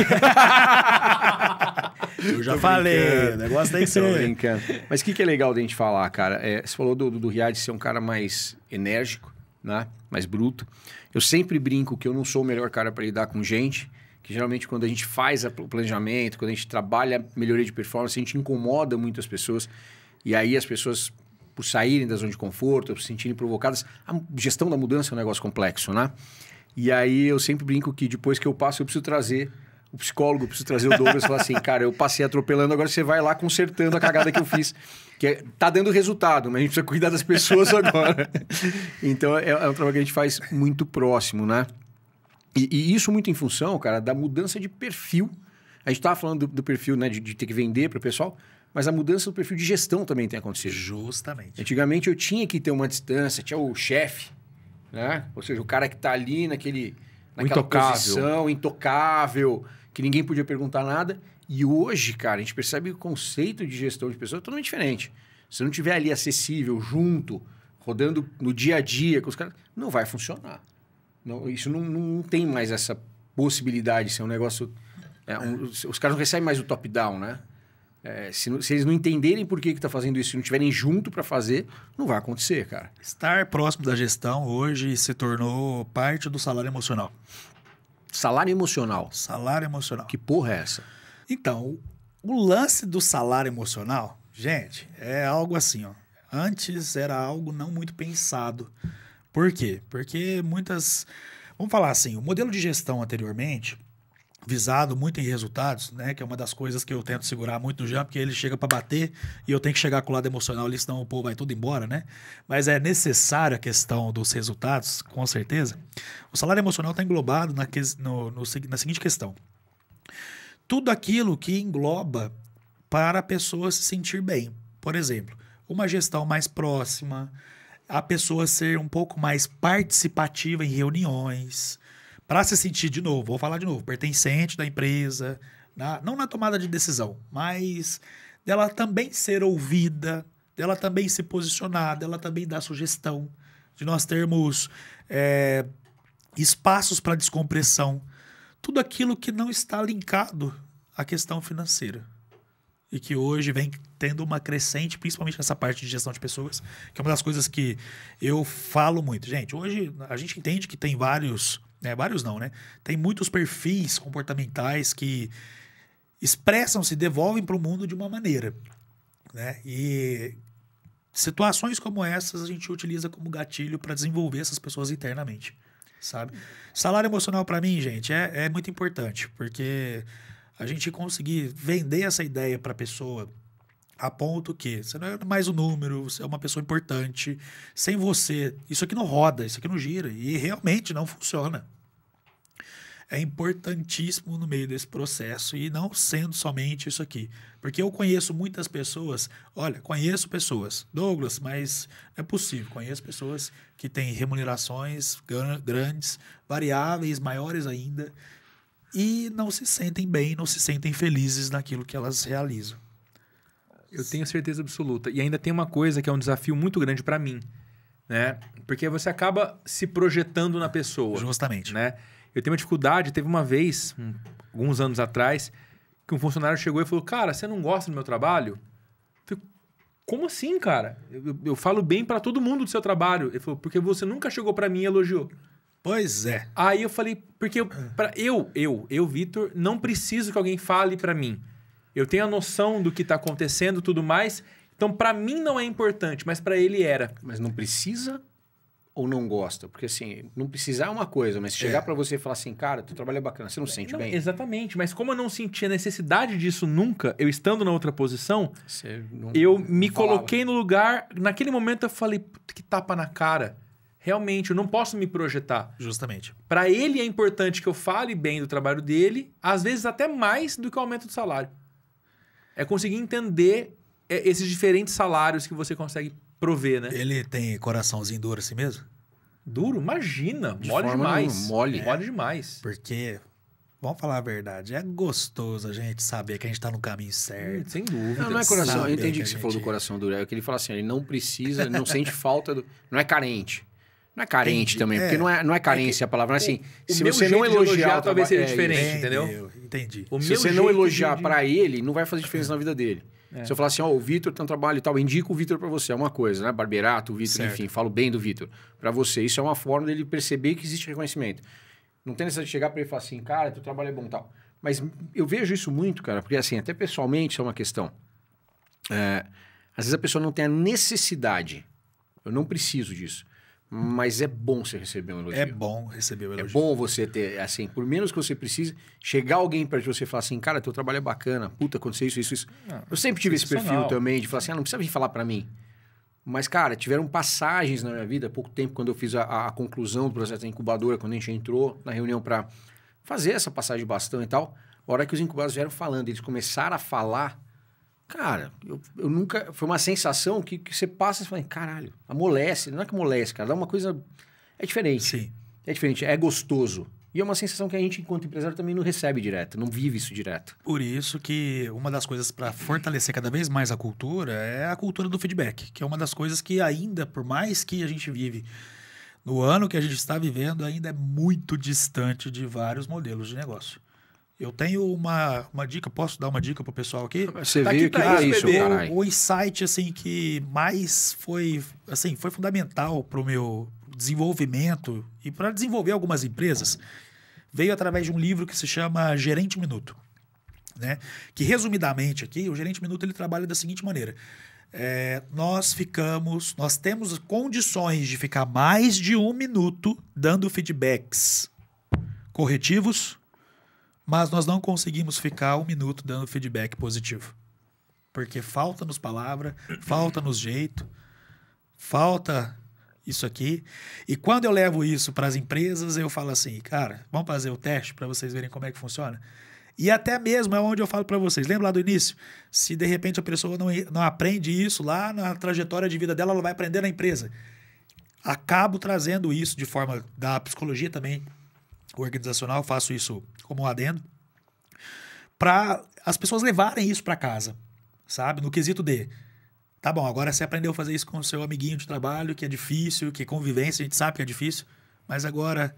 eu já falei, o negócio tem que ser. Mas o que, que é legal de a gente falar, cara? É, você falou do, do, do Riad ser um cara mais enérgico, né? mais bruto. Eu sempre brinco que eu não sou o melhor cara para lidar com gente, que geralmente quando a gente faz o planejamento, quando a gente trabalha melhoria de performance, a gente incomoda muito as pessoas. E aí as pessoas, por saírem da zona de conforto, por se sentirem provocadas, a gestão da mudança é um negócio complexo, né? E aí eu sempre brinco que depois que eu passo, eu preciso trazer o psicólogo, eu preciso trazer o Douglas e falar assim, cara, eu passei atropelando, agora você vai lá consertando a cagada que eu fiz. Que é, tá dando resultado, mas a gente precisa cuidar das pessoas agora. então é, é um trabalho que a gente faz muito próximo, né? E, e, isso muito em função, cara, da mudança de perfil. A gente estava falando do, do, perfil né, de, de ter que vender para o pessoal, mas a mudança do perfil de gestão também tem acontecido. Justamente. Antigamente eu tinha que ter uma distância, tinha o chefe, né? Ou seja, o cara que está ali naquele, naquela intocável. posição, intocável, que ninguém podia perguntar nada. E hoje, cara, a gente percebe que o conceito de gestão de pessoas é totalmente diferente. Se não tiver ali acessível, junto, rodando no dia a dia com os caras, não vai funcionar. Não, isso não, não tem mais essa possibilidade de ser um negócio... É, um, os caras não recebem mais o top-down, né? É, se, se, eles não entenderem por que está fazendo isso, se não tiverem junto para fazer, não vai acontecer, cara. Estar próximo da gestão hoje se tornou parte do salário emocional. Salário emocional. Salário emocional. Que porra é essa? Então, o lance do salário emocional, gente, é algo assim, ó. Antes era algo não muito pensado. Por quê? Porque muitas. Vamos falar assim, o modelo de gestão anteriormente visado muito em resultados, né? Que é uma das coisas que eu tento segurar muito no Jean, porque ele chega para bater e eu tenho que chegar com o lado emocional ali, senão o povo vai tudo embora, né? Mas é necessária a questão dos resultados, com certeza. O salário emocional está englobado na, que, no, no, na seguinte questão. Tudo aquilo que engloba para a pessoa se sentir bem. Por exemplo, uma gestão mais próxima, a pessoa ser um pouco mais participativa em reuniões, para se sentir de novo, vou falar de novo, pertencente da empresa, na, não na tomada de decisão, mas dela também ser ouvida, dela também se posicionar, dela também dar sugestão, de nós termos é, espaços para descompressão, tudo aquilo que não está linkado à questão financeira e que hoje vem tendo uma crescente, principalmente nessa parte de gestão de pessoas, que é uma das coisas que eu falo muito. Gente, hoje a gente entende que tem vários né? Vários não, né? Tem muitos perfis comportamentais que expressam-se, devolvem para o mundo de uma maneira, né? E situações como essas a gente utiliza como gatilho para desenvolver essas pessoas internamente, sabe? Salário emocional para mim, gente, é, é muito importante, porque a gente conseguir vender essa ideia para a pessoa a ponto que você não é mais um número, você é uma pessoa importante. Sem você, isso aqui não roda, isso aqui não gira. E realmente não funciona. É importantíssimo no meio desse processo e não sendo somente isso aqui. Porque eu conheço muitas pessoas, olha, conheço pessoas, Douglas, mas é possível. Conheço pessoas que têm remunerações grandes, variáveis, maiores ainda, e não se sentem bem, não se sentem felizes naquilo que elas realizam. Eu tenho certeza absoluta. E ainda tem uma coisa que é um desafio muito grande para mim, né? Porque você acaba se projetando na pessoa. Justamente. Né? Eu tenho uma dificuldade, teve uma vez, um, alguns anos atrás, que um funcionário chegou e falou: Cara, você não gosta do meu trabalho? Eu falei, Como assim, cara? Eu, eu, eu falo bem para todo mundo do seu trabalho. Ele falou: Porque você nunca chegou para mim e elogiou. Pois é. Aí eu falei: Porque eu, pra, eu, eu, eu Vitor, não preciso que alguém fale para mim eu tenho a noção do que está acontecendo tudo mais. Então, para mim não é importante, mas para ele era. Mas não precisa ou não gosta? Porque assim, não precisar é uma coisa, mas chegar é. para você e falar assim, cara, teu trabalho é bacana, você não sente não, bem? Exatamente, mas como eu não sentia necessidade disso nunca, eu estando na outra posição, não, eu não me falava. coloquei no lugar, naquele momento eu falei, puta que tapa na cara. Realmente, eu não posso me projetar. Justamente. Para ele é importante que eu fale bem do trabalho dele, às vezes até mais do que o aumento do salário é conseguir entender é, esses diferentes salários que você consegue prover, né? Ele tem coraçãozinho duro assim mesmo? Duro? Imagina! De mole demais. Nenhuma, mole. É, mole demais. Porque, vamos falar a verdade, é gostoso a gente saber que a gente tá no caminho certo. Hum, sem dúvida. Não, não é coração. eu entendi que, que você gente... falou do coração duro. É que ele fala assim, ele não precisa, não sente falta, do... não é carente. Não é carente entendi. também, é. porque não é, não é, é carência é a palavra, mas assim, o, se você não elogiar, elogiar talvez seja é, diferente, entendeu? Entendi. O se você não elogiar para ele, não vai fazer diferença na vida dele. É. Se eu falar assim, ó, oh, o Vitor tem um trabalho e tal, indico o Vitor para você, é uma coisa, né? Barberato, o Vitor, enfim, falo bem do Vitor para você. Isso é uma forma dele perceber que existe reconhecimento. Não tem necessidade de chegar para ele e falar assim, cara, teu trabalho é bom tal. Mas eu vejo isso muito, cara, porque assim, até pessoalmente isso é uma questão. É, às vezes a pessoa não tem a necessidade, eu não preciso disso mas é bom você receber um elogio. É bom receber um é elogio. É bom você ter, assim, por menos que você precise, chegar alguém para você e falar assim, cara, teu trabalho é bacana, puta, aconteceu isso, isso, isso. Não, ah, eu sempre tive esse perfil também de falar assim, ah, não precisa vir falar para mim. Mas, cara, tiveram passagens na minha vida, há pouco tempo, quando eu fiz a, a conclusão do processo da incubadora, quando a gente entrou na reunião para fazer essa passagem de bastão e tal, a hora que os incubados vieram falando, eles começaram a falar Cara, eu, eu nunca. Foi uma sensação que, que você passa e fala, caralho, amolece. Não é que amolece, cara, dá uma coisa. É diferente. Sim. É diferente, é gostoso. E é uma sensação que a gente, enquanto empresário, também não recebe direto, não vive isso direto. Por isso que uma das coisas para fortalecer cada vez mais a cultura é a cultura do feedback, que é uma das coisas que ainda, por mais que a gente vive no ano que a gente está vivendo, ainda é muito distante de vários modelos de negócio. Eu tenho uma, uma dica, posso dar uma dica pro pessoal aqui? Você tá veio aqui que isso, isso O insight assim que mais foi, assim, foi fundamental pro meu desenvolvimento e para desenvolver algumas empresas veio através de um livro que se chama Gerente Minuto, né? Que resumidamente aqui, o Gerente Minuto ele trabalha da seguinte maneira: é, nós ficamos, nós temos condições de ficar mais de um minuto dando feedbacks corretivos mas nós não conseguimos ficar um minuto dando feedback positivo. Porque falta-nos palavra, falta-nos jeito, falta isso aqui. E quando eu levo isso para as empresas, eu falo assim, cara, vamos fazer o teste para vocês verem como é que funciona. E até mesmo é onde eu falo para vocês. Lembra lá do início? Se de repente a pessoa não, não aprende isso lá na trajetória de vida dela, ela vai aprender na empresa. Acabo trazendo isso de forma da psicologia também organizacional, faço isso como um adendo, para as pessoas levarem isso para casa, sabe? No quesito de, tá bom, agora você aprendeu a fazer isso com o seu amiguinho de trabalho, que é difícil, que convivência, a gente sabe que é difícil, mas agora,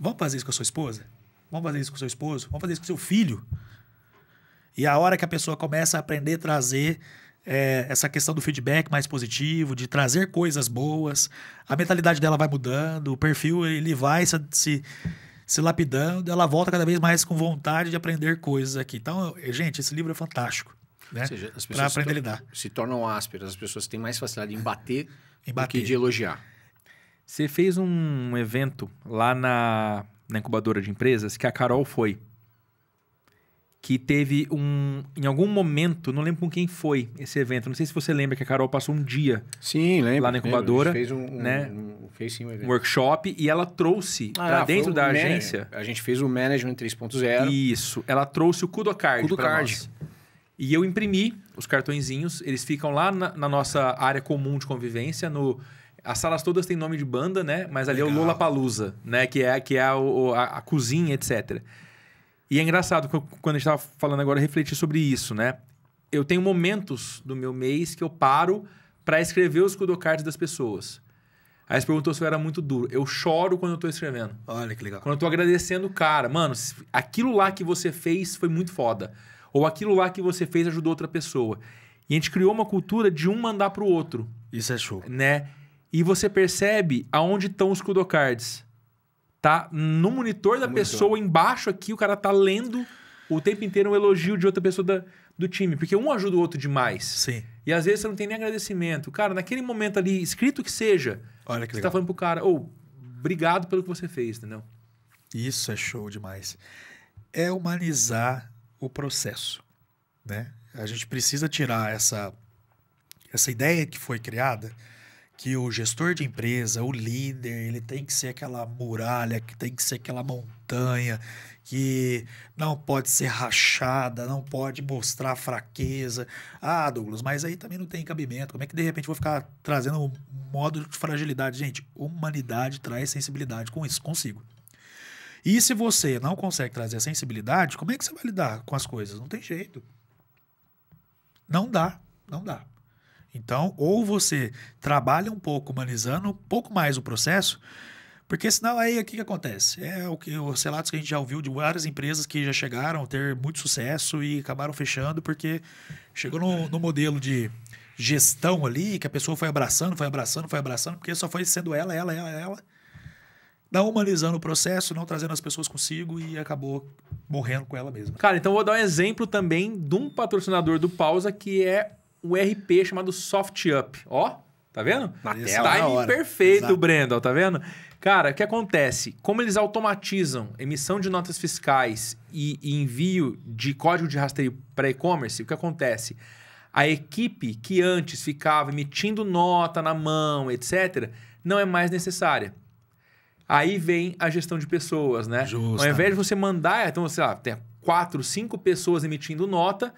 vamos fazer isso com a sua esposa? Vamos fazer isso com o seu esposo? Vamos fazer isso com o seu filho? E a hora que a pessoa começa a aprender a trazer é, essa questão do feedback mais positivo, de trazer coisas boas, a mentalidade dela vai mudando, o perfil ele vai se, se se lapidando, ela volta cada vez mais com vontade de aprender coisas aqui. Então, gente, esse livro é fantástico. Né? Ou seja, as pessoas se, lidar. se tornam ásperas, as pessoas têm mais facilidade em bater, em bater. do que de elogiar. Você fez um evento lá na, na incubadora de empresas que a Carol foi que teve um. Em algum momento, não lembro com quem foi esse evento. Não sei se você lembra que a Carol passou um dia sim, lembro, lá na incubadora. Lembro. fez um, né? um, fez sim, um, evento. workshop e ela trouxe ah, para dentro da agência. A gente fez o Management 3.0. Isso. Ela trouxe o Kudocard. Kudocard. E eu imprimi os cartõezinhos, eles ficam lá na, na nossa área comum de convivência, no as salas todas têm nome de banda, né? Mas ali Legal. é o Lola Palusa, né? Que é, que é a, a, a cozinha, etc. E é engraçado que quando a gente estava falando agora, refletir sobre isso, né? Eu tenho momentos do meu mês que eu paro para escrever os kudokards das pessoas. Aí você perguntou se eu era muito duro. Eu choro quando eu tô escrevendo. Olha que legal. Quando eu tô agradecendo o cara. Mano, aquilo lá que você fez foi muito foda. Ou aquilo lá que você fez ajudou outra pessoa. E a gente criou uma cultura de um mandar pro outro. Isso é show. Né? E você percebe aonde estão os kudokards tá no monitor da no pessoa monitor. embaixo aqui, o cara tá lendo o tempo inteiro um elogio de outra pessoa da, do time, porque um ajuda o outro demais. Sim. E às vezes você não tem nem agradecimento. Cara, naquele momento ali, escrito que seja, Olha que você tá legal. tá falando pro cara, ou oh, obrigado pelo que você fez, entendeu? Isso é show demais. É humanizar o processo, né? A gente precisa tirar essa essa ideia que foi criada que o gestor de empresa, o líder, ele tem que ser aquela muralha, que tem que ser aquela montanha, que não pode ser rachada, não pode mostrar fraqueza. Ah, Douglas, mas aí também não tem cabimento. Como é que de repente vou ficar trazendo um modo de fragilidade? Gente, humanidade traz sensibilidade com isso, consigo. E se você não consegue trazer a sensibilidade, como é que você vai lidar com as coisas? Não tem jeito. Não dá, não dá. Então, ou você trabalha um pouco humanizando um pouco mais o processo, porque senão aí o que, que acontece? É o que os relatos que a gente já ouviu de várias empresas que já chegaram a ter muito sucesso e acabaram fechando porque chegou no, no modelo de gestão ali, que a pessoa foi abraçando, foi abraçando, foi abraçando, porque só foi sendo ela, ela, ela, ela. Não humanizando o processo, não trazendo as pessoas consigo e acabou morrendo com ela mesma. Cara, então vou dar um exemplo também de um patrocinador do Pausa que é um RP chamado Up, Ó, tá vendo? Na tela. Timing tá perfeito, Exato. tá vendo? Cara, o que acontece? Como eles automatizam emissão de notas fiscais e, e envio de código de rastreio para e-commerce, o que acontece? A equipe que antes ficava emitindo nota na mão, etc., não é mais necessária. Aí vem a gestão de pessoas, né? Justamente. Ao invés de você mandar, então, sei lá, tem quatro, cinco pessoas emitindo nota,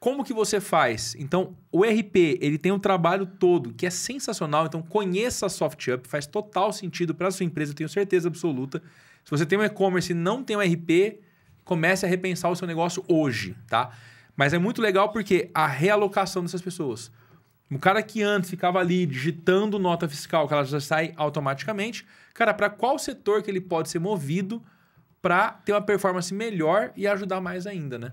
como que você faz? Então, o RP, ele tem um trabalho todo que é sensacional. Então, conheça a SoftUp, faz total sentido para a sua empresa, eu tenho certeza absoluta. Se você tem um e-commerce e não tem um RP, comece a repensar o seu negócio hoje, tá? Mas é muito legal porque a realocação dessas pessoas. O cara que antes ficava ali digitando nota fiscal, que ela já sai automaticamente, cara, para qual setor que ele pode ser movido para ter uma performance melhor e ajudar mais ainda, né?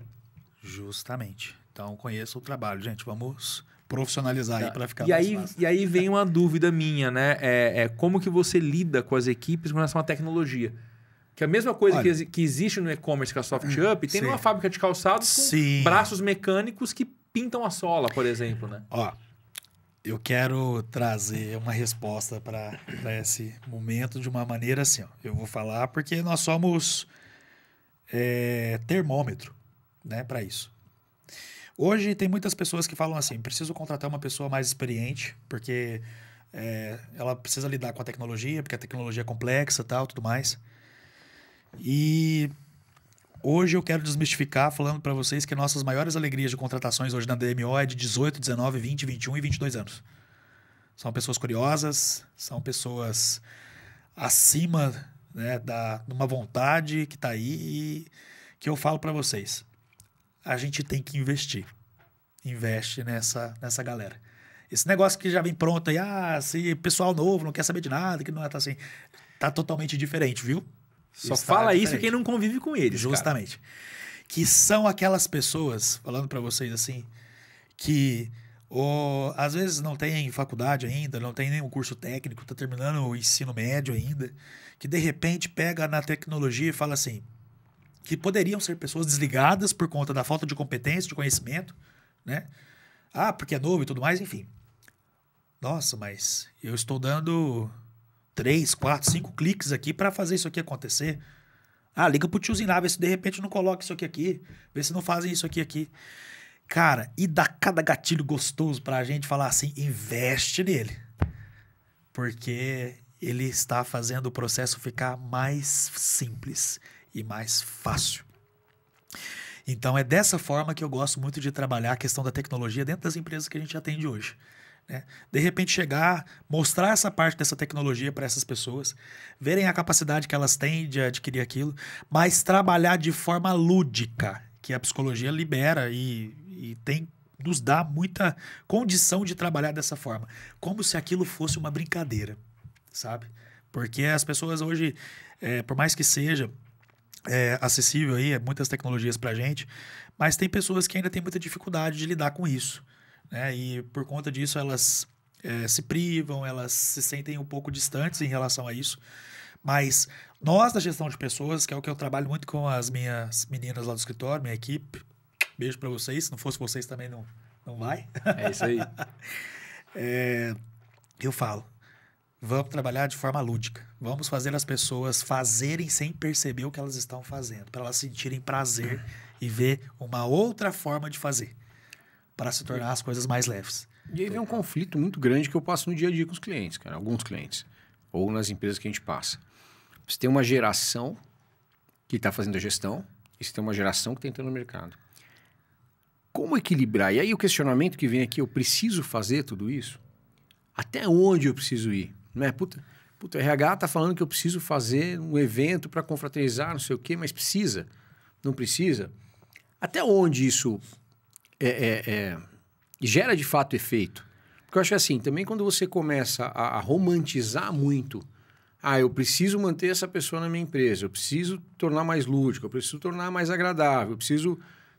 Justamente. Então conheça o trabalho, gente. Vamos profissionalizar tá. aí para ficar e mais aí, fácil. E aí vem uma dúvida minha, né? É, é, como que você lida com as equipes com relação à tecnologia? Que é a mesma coisa Olha, que, que, existe no e-commerce com a Soft hum, tem sim. fábrica de calçados com sim. braços mecânicos que pintam a sola, por exemplo, né? Ó, eu quero trazer uma resposta para esse momento de uma maneira assim. Ó. Eu vou falar porque nós somos é, termômetro né, para isso. Hoje tem muitas pessoas que falam assim: preciso contratar uma pessoa mais experiente, porque é, ela precisa lidar com a tecnologia, porque a tecnologia é complexa tal, tudo mais. E hoje eu quero desmistificar falando para vocês que nossas maiores alegrias de contratações hoje na DMO é de 18, 19, 20, 21 e 22 anos. São pessoas curiosas, são pessoas acima né, da, de uma vontade que está aí e que eu falo para vocês a gente tem que investir. Investe nessa, nessa galera. Esse negócio que já vem pronto aí, ah, se pessoal novo não quer saber de nada, que não é, tá assim, tá totalmente diferente, viu? Só Está fala diferente. isso quem não convive com eles. Justamente. Cara. Que são aquelas pessoas, falando para vocês assim, que ou, às vezes não tem faculdade ainda, não tem nenhum curso técnico, tá terminando o ensino médio ainda, que de repente pega na tecnologia e fala assim: que poderiam ser pessoas desligadas por conta da falta de competência, de conhecimento, né? Ah, porque é novo e tudo mais, enfim. Nossa, mas eu estou dando três, quatro, cinco cliques aqui para fazer isso aqui acontecer. Ah, liga pro tiozinho lá, vê se de repente não coloca isso aqui aqui, vê se não fazem isso aqui aqui. Cara, e dá cada gatilho gostoso pra gente falar assim, investe nele. Porque ele está fazendo o processo ficar mais simples e mais fácil. Então é dessa forma que eu gosto muito de trabalhar a questão da tecnologia dentro das empresas que a gente atende hoje. Né? De repente chegar, mostrar essa parte dessa tecnologia para essas pessoas, verem a capacidade que elas têm de adquirir aquilo, mas trabalhar de forma lúdica, que a psicologia libera e, e tem nos dá muita condição de trabalhar dessa forma, como se aquilo fosse uma brincadeira, sabe? Porque as pessoas hoje, é, por mais que seja é, acessível aí, é, muitas tecnologias para gente, mas tem pessoas que ainda têm muita dificuldade de lidar com isso. Né? E por conta disso elas é, se privam, elas se sentem um pouco distantes em relação a isso. Mas nós da gestão de pessoas, que é o que eu trabalho muito com as minhas meninas lá do escritório, minha equipe, beijo para vocês. Se não fosse vocês também não, não vai. É isso aí. é, eu falo, Vamos trabalhar de forma lúdica. Vamos fazer as pessoas fazerem sem perceber o que elas estão fazendo, para elas sentirem prazer e ver uma outra forma de fazer, para se tornar as coisas mais leves. E aí vem um conflito muito grande que eu passo no dia a dia com os clientes, cara, alguns clientes, ou nas empresas que a gente passa. Você tem uma geração que está fazendo a gestão e você tem uma geração que está entrando no mercado. Como equilibrar? E aí o questionamento que vem aqui, eu preciso fazer tudo isso? Até onde eu preciso ir? Não é? Puta, puta, o RH tá falando que eu preciso fazer um evento para confraternizar, não sei o quê, mas precisa. Não precisa. Até onde isso é, é, é, gera de fato efeito? Porque eu acho que assim, também quando você começa a, a romantizar muito ah, eu preciso manter essa pessoa na minha empresa, eu preciso tornar mais lúdico, eu preciso tornar mais agradável, eu preciso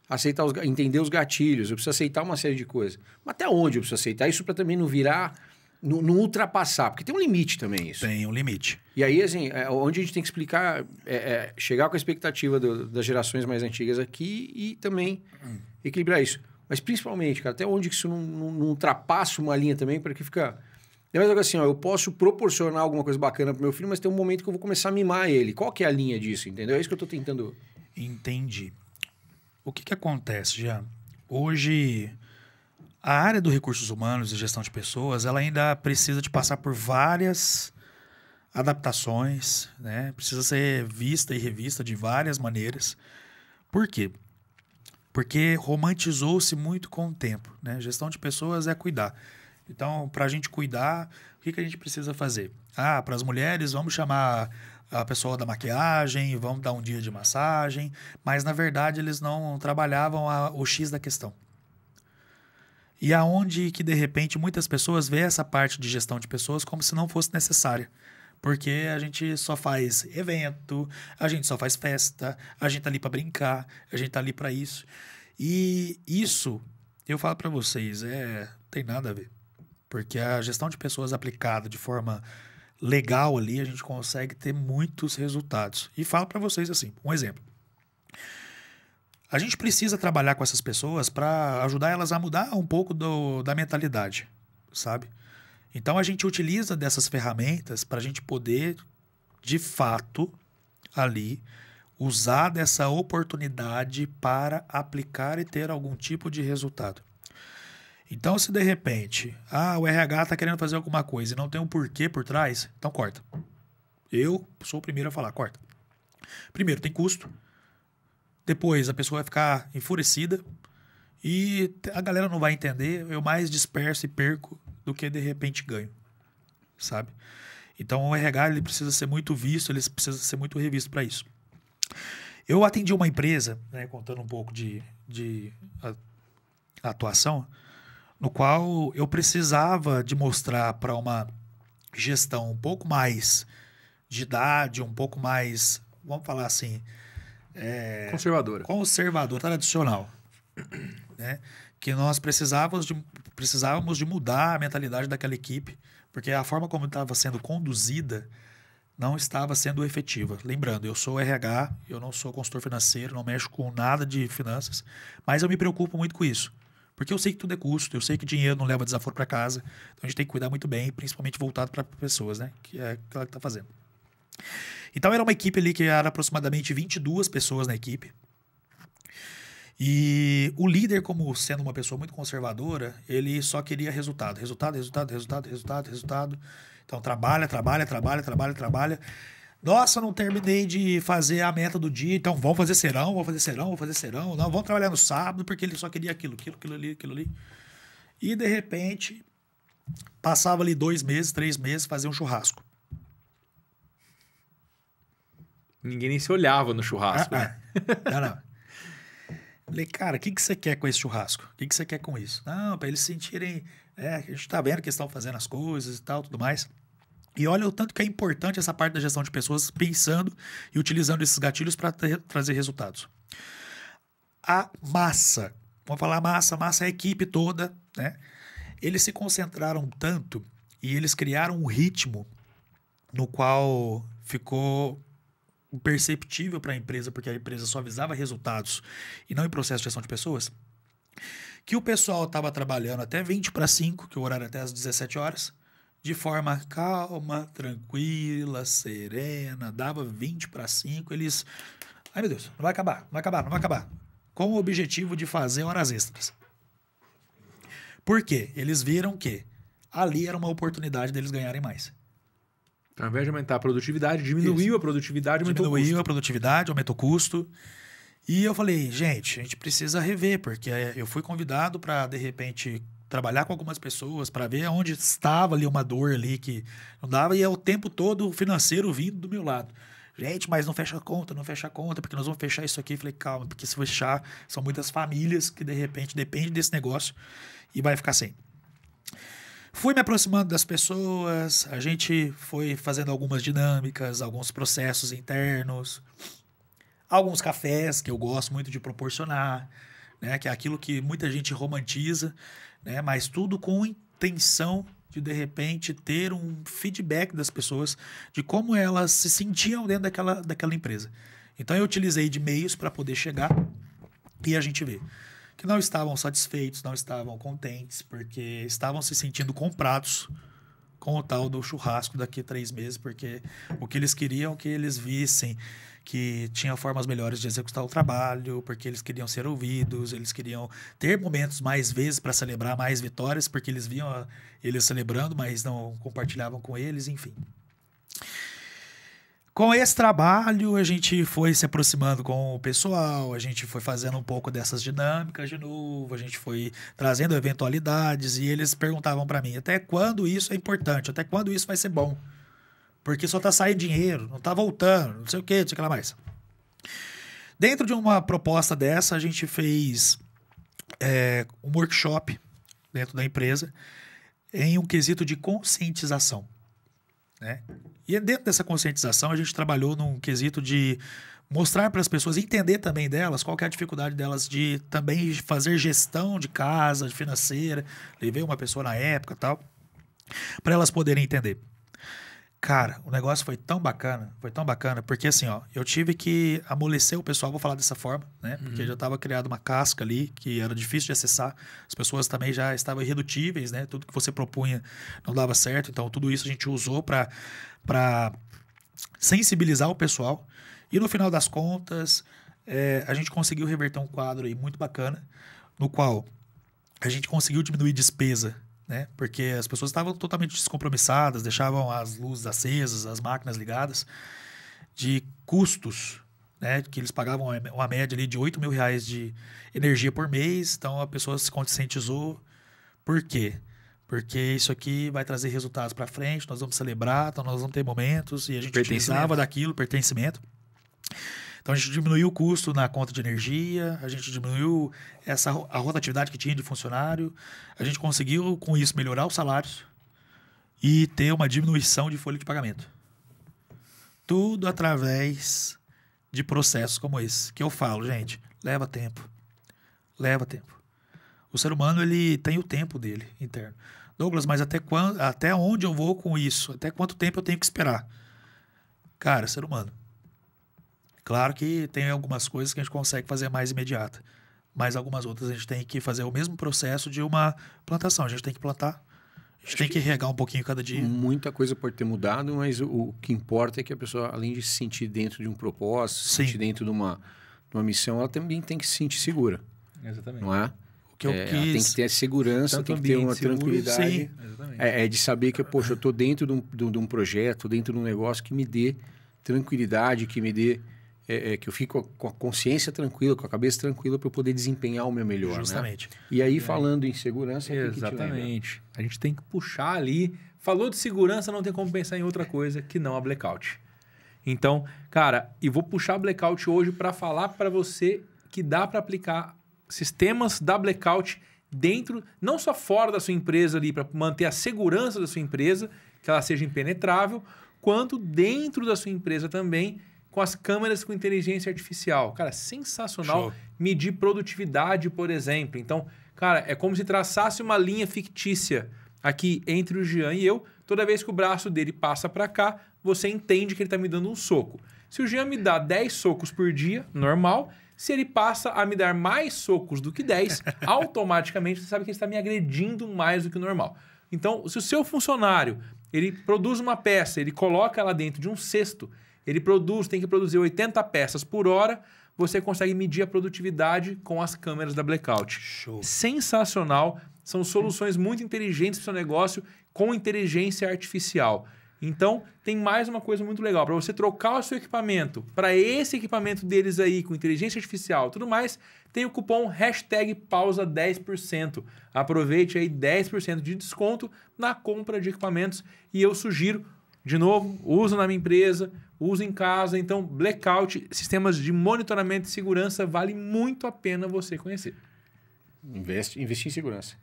aceitar os, entender os gatilhos, eu preciso aceitar uma série de coisas. Mas até onde eu preciso aceitar isso para também não virar não, ultrapassar, porque tem um limite também isso. Tem um limite. E aí, assim, é, onde a gente tem que explicar, é, é chegar com a expectativa do, das gerações mais antigas aqui e também hum. equilibrar isso. Mas principalmente, cara, até onde isso não, não, não ultrapassa uma linha também, para que fica... É mais assim, ó, eu posso proporcionar alguma coisa bacana pro meu filho, mas tem um momento que eu vou começar a mimar ele. Qual que é a linha disso, entendeu? É isso que eu estou tentando... Entendi. O que que acontece, já Hoje, a área do recursos humanos e gestão de pessoas, ela ainda precisa de passar por várias adaptações, né? Precisa ser vista e revista de várias maneiras. Por quê? Porque romantizou-se muito com o tempo, né? Gestão de pessoas é cuidar. Então, para a gente cuidar, o que, que a gente precisa fazer? Ah, para as mulheres, vamos chamar a pessoa da maquiagem, vamos dar um dia de massagem, mas na verdade eles não trabalhavam a, o X da questão. E aonde que de repente muitas pessoas vê essa parte de gestão de pessoas como se não fosse necessária. Porque a gente só faz evento, a gente só faz festa, a gente tá ali para brincar, a gente tá ali para isso. E isso, eu falo para vocês, é tem nada a ver. Porque a gestão de pessoas aplicada de forma legal ali, a gente consegue ter muitos resultados. E falo para vocês assim, um exemplo. A gente precisa trabalhar com essas pessoas para ajudar elas a mudar um pouco do, da mentalidade, sabe? Então a gente utiliza dessas ferramentas para a gente poder, de fato, ali, usar dessa oportunidade para aplicar e ter algum tipo de resultado. Então, se de repente, ah, o RH está querendo fazer alguma coisa e não tem um porquê por trás, então corta. Eu sou o primeiro a falar, corta. Primeiro, tem custo. Depois a pessoa vai ficar enfurecida e a galera não vai entender. Eu mais disperso e perco do que de repente ganho, sabe? Então o RH ele precisa ser muito visto, ele precisa ser muito revisto para isso. Eu atendi uma empresa, né, contando um pouco de, de a, a atuação, no qual eu precisava de mostrar para uma gestão um pouco mais de idade, um pouco mais, vamos falar assim, é, conservadora. Conservadora, tradicional. Né? Que nós precisávamos de, precisávamos de mudar a mentalidade daquela equipe, porque a forma como estava sendo conduzida não estava sendo efetiva. Lembrando, eu sou RH, eu não sou consultor financeiro, não mexo com nada de finanças, mas eu me preocupo muito com isso. Porque eu sei que tudo é custo, eu sei que dinheiro não leva desaforo para casa, então a gente tem que cuidar muito bem, principalmente voltado para pessoas, né? Que é aquela que está fazendo. Então era uma equipe ali que era aproximadamente 22 pessoas na equipe. E o líder, como sendo uma pessoa muito conservadora, ele só queria resultado, resultado, resultado, resultado, resultado, resultado. Então trabalha, trabalha, trabalha, trabalha, trabalha. Nossa, não terminei de fazer a meta do dia, então vamos fazer serão, vamos fazer serão, vamos fazer serão. Não, vamos trabalhar no sábado, porque ele só queria aquilo, aquilo, aquilo ali, aquilo ali. E de repente, passava ali dois meses, três meses, fazer um churrasco. Ninguém nem se olhava no churrasco. Ah, né? ah. Não, não. Falei, cara, o que, que você quer com esse churrasco? O que, que você quer com isso? Não, para eles sentirem. É, a gente está vendo que eles estão fazendo as coisas e tal, tudo mais. E olha o tanto que é importante essa parte da gestão de pessoas pensando e utilizando esses gatilhos para trazer resultados. A massa, vamos falar massa, massa é a equipe toda, né? Eles se concentraram tanto e eles criaram um ritmo no qual ficou perceptível para a empresa, porque a empresa só avisava resultados e não em processo de gestão de pessoas, que o pessoal estava trabalhando até 20 para 5, que o horário até às 17 horas, de forma calma, tranquila, serena, dava 20 para 5, eles... Ai, meu Deus, não vai acabar, não vai acabar, não vai acabar. Com o objetivo de fazer horas extras. Por quê? Eles viram que ali era uma oportunidade deles ganharem mais ao invés de aumentar a produtividade, diminuiu Isso. a produtividade, aumentou diminuiu o custo. diminuiu a produtividade, aumentou o custo. E eu falei, gente, a gente precisa rever, porque eh, eu fui convidado para, de repente, trabalhar com algumas pessoas, para ver onde estava ali uma dor ali que não dava, e é o tempo todo financeiro vindo do meu lado. Gente, mas não fecha a conta, não fecha a conta, porque nós vamos fechar isso aqui. falei, calma, porque se fechar, são muitas famílias que de repente dependem desse negócio e vai ficar sem. Assim fui me aproximando das pessoas, a gente foi fazendo algumas dinâmicas, alguns processos internos, alguns cafés que eu gosto muito de proporcionar, né, que é aquilo que muita gente romantiza, né, mas tudo com intenção de de repente ter um feedback das pessoas de como elas se sentiam dentro daquela, daquela empresa. Então eu utilizei de meios para poder chegar e a gente ver que não estavam satisfeitos, não estavam contentes, porque estavam se sentindo comprados com o tal do churrasco daqui a três meses, porque o que eles queriam é que eles vissem que tinha formas melhores de executar o trabalho, porque eles queriam ser ouvidos, eles queriam ter momentos mais vezes para celebrar mais vitórias, porque eles viam ah, eles celebrando, mas não compartilhavam com eles, enfim com esse trabalho, a gente foi se aproximando com o pessoal, a gente foi fazendo um pouco dessas dinâmicas de novo, a gente foi trazendo eventualidades e eles perguntavam para mim até quando isso é importante, até quando isso vai ser bom. Porque só tá saindo dinheiro, não tá voltando, não sei o que, não sei o que lá mais. Dentro de uma proposta dessa, a gente fez é, um workshop dentro da empresa em um quesito de conscientização. Né? E é dentro dessa conscientização, a gente trabalhou num quesito de mostrar para as pessoas, entender também delas, qual é a dificuldade delas de também fazer gestão de casa, de financeira. Levei uma pessoa na época tal, para elas poderem entender. Cara, o negócio foi tão bacana, foi tão bacana, porque assim, ó, eu tive que amolecer o pessoal, vou falar dessa forma, né? Porque uhum. já estava criada uma casca ali que era difícil de acessar. As pessoas também já estavam irredutíveis, né? Tudo que você propunha não dava certo, então tudo isso a gente usou para para sensibilizar o pessoal. E no final das contas, é, a gente conseguiu reverter um quadro aí muito bacana, no qual a gente conseguiu diminuir despesa né? Porque as pessoas estavam totalmente descompromissadas, deixavam as luzes acesas, as máquinas ligadas, de custos, né? Que eles pagavam uma média ali de 8 mil reais de energia por mês, então a pessoa se conscientizou. Por quê? Porque isso aqui vai trazer resultados para frente, nós vamos celebrar, então nós vamos ter momentos, e a gente precisava daquilo, pertencimento. Então a gente diminuiu o custo na conta de energia, a gente diminuiu essa a rotatividade que tinha de funcionário, a gente conseguiu com isso melhorar os salários e ter uma diminuição de folha de pagamento. Tudo através de processos como esse, que eu falo, gente, leva tempo. Leva tempo. O ser humano ele tem o tempo dele interno. Douglas, mas até quando, até onde eu vou com isso? Até quanto tempo eu tenho que esperar? Cara, ser humano. Claro que tem algumas coisas que a gente consegue fazer mais imediata, mas algumas outras a gente tem que fazer o mesmo processo de uma plantação. A gente tem que plantar, a gente Acho tem que regar um pouquinho cada dia. Muita coisa pode ter mudado, mas o, que importa é que a pessoa, além de se sentir dentro de um propósito, se sentir dentro de uma, de uma missão, ela também tem que se sentir segura. Exatamente. Não é? O que eu é, quis. tem que ter segurança, Tanto tem que ter uma seguro, tranquilidade. Sim. É, é, de saber que, poxa, eu estou dentro de um, de um projeto, dentro de um negócio que me dê tranquilidade, que me dê é, é, que eu fico com a consciência tranquila, com a cabeça tranquila para eu poder desempenhar o meu melhor. Né? Justamente. Né? E aí, e falando aí... em segurança, exatamente. a gente tem que puxar ali. Falou de segurança, não tem como pensar em outra coisa que não a blackout. Então, cara, e vou puxar blackout hoje para falar para você que dá para aplicar sistemas da blackout dentro, não só fora da sua empresa ali para manter a segurança da sua empresa, que ela seja impenetrável, quanto dentro da sua empresa também com as câmeras com inteligência artificial. Cara, sensacional. Show. Medir produtividade, por exemplo. Então, cara, é como se traçasse uma linha fictícia aqui entre o Jean e eu. Toda vez que o braço dele passa para cá, você entende que ele está me dando um soco. Se o Jean me dá 10 socos por dia, normal, se ele passa a me dar mais socos do que 10, automaticamente você sabe que ele está me agredindo mais do que o normal. Então, se o seu funcionário ele produz uma peça, ele coloca ela dentro de um cesto ele produz, tem que produzir 80 peças por hora. Você consegue medir a produtividade com as câmeras da Blackout. Show. Sensacional. São soluções muito inteligentes para o seu negócio com inteligência artificial. Então, tem mais uma coisa muito legal. Para você trocar o seu equipamento para esse equipamento deles aí, com inteligência artificial tudo mais, tem o cupom hashtag pausa10%. Aproveite aí 10% de desconto na compra de equipamentos e eu sugiro de novo, uso na minha empresa, uso em casa. Então, blackout, sistemas de monitoramento e segurança, vale muito a pena você conhecer. Investe, investir em segurança.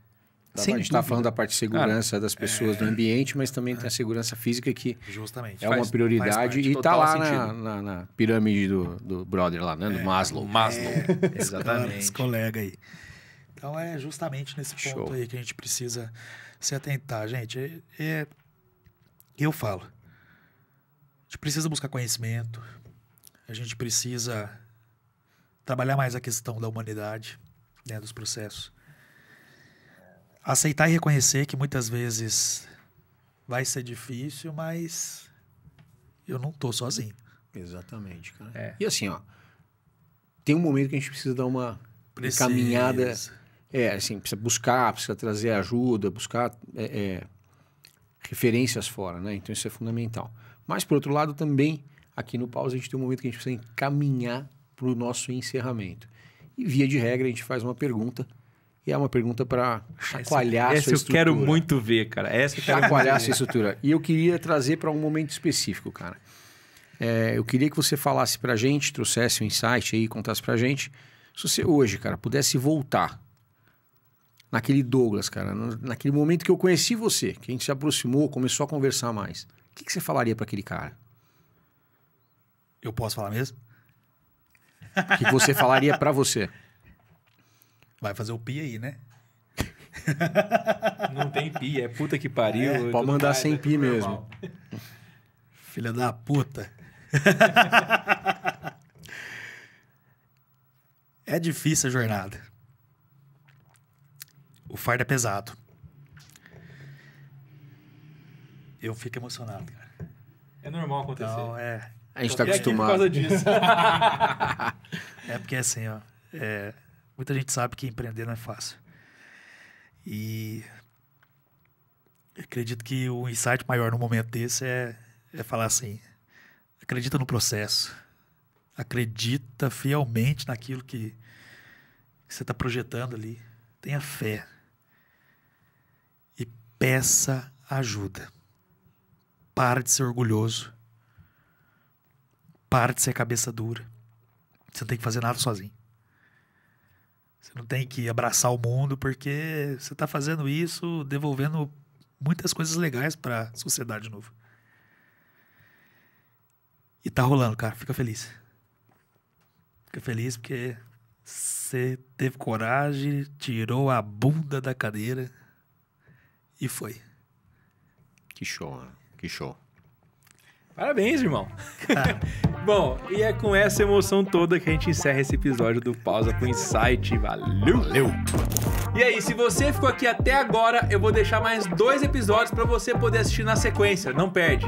Tá, a gente está falando da parte de segurança Cara, das pessoas é... do ambiente, mas também tem a segurança física que Justamente. é faz, uma prioridade e está lá na, na, na, pirâmide do, do brother lá, né? Do é, Maslow. Maslow. É, Exatamente. Esse colega aí. Então é justamente nesse ponto Show. aí que a gente precisa se atentar, gente. É, é eu falo. A gente precisa buscar conhecimento. A gente precisa trabalhar mais a questão da humanidade, né, dos processos. Aceitar e reconhecer que muitas vezes vai ser difícil, mas eu não tô sozinho. Exatamente, cara. É. E assim, ó, tem um momento que a gente precisa dar uma precisa. caminhada, é, assim, precisa buscar, precisa trazer ajuda, buscar é, é referências fora, né? Então isso é fundamental. Mas, por outro lado, também aqui no pause a gente tem um momento que a gente precisa encaminhar para o nosso encerramento. E via de regra a gente faz uma pergunta e é uma pergunta para chacoalhar essa, essa eu estrutura. quero muito ver, cara. Essa chacoalhar essa estrutura. E eu queria trazer para um momento específico, cara. É, eu queria que você falasse para a gente, trouxesse um insight aí, contasse para a gente, se você hoje, cara, pudesse voltar naquele Douglas, cara, naquele momento que eu conheci você, que a gente se aproximou, começou a conversar mais, o que, que você falaria para aquele cara? Eu posso falar mesmo? O que você falaria para você? Vai fazer o pi aí, né? Não tem pi, é puta que pariu. É, pode mandar mais, sem né? pi mesmo. Filha da puta. é difícil a jornada. O fardo é pesado. Eu fico emocionado, cara. É normal acontecer. Então, é. A gente está acostumado. Por causa disso. é porque assim, ó. É, muita gente sabe que empreender não é fácil. E acredito que o insight maior no momento desse é, é falar assim: acredita no processo, acredita fielmente naquilo que, que você está projetando ali, tenha fé. Peça ajuda. Pare de ser orgulhoso. Pare de ser cabeça dura. Você não tem que fazer nada sozinho. Você não tem que abraçar o mundo porque você está fazendo isso, devolvendo muitas coisas legais para a sociedade de novo. E tá rolando, cara. Fica feliz. Fica feliz porque você teve coragem, tirou a bunda da cadeira. E foi. Que show, mano. Né? Que show. Parabéns, irmão. Bom, e é com essa emoção toda que a gente encerra esse episódio do Pausa com Insight. Valeu! Valeu! E aí, se você ficou aqui até agora, eu vou deixar mais dois episódios para você poder assistir na sequência. Não perde!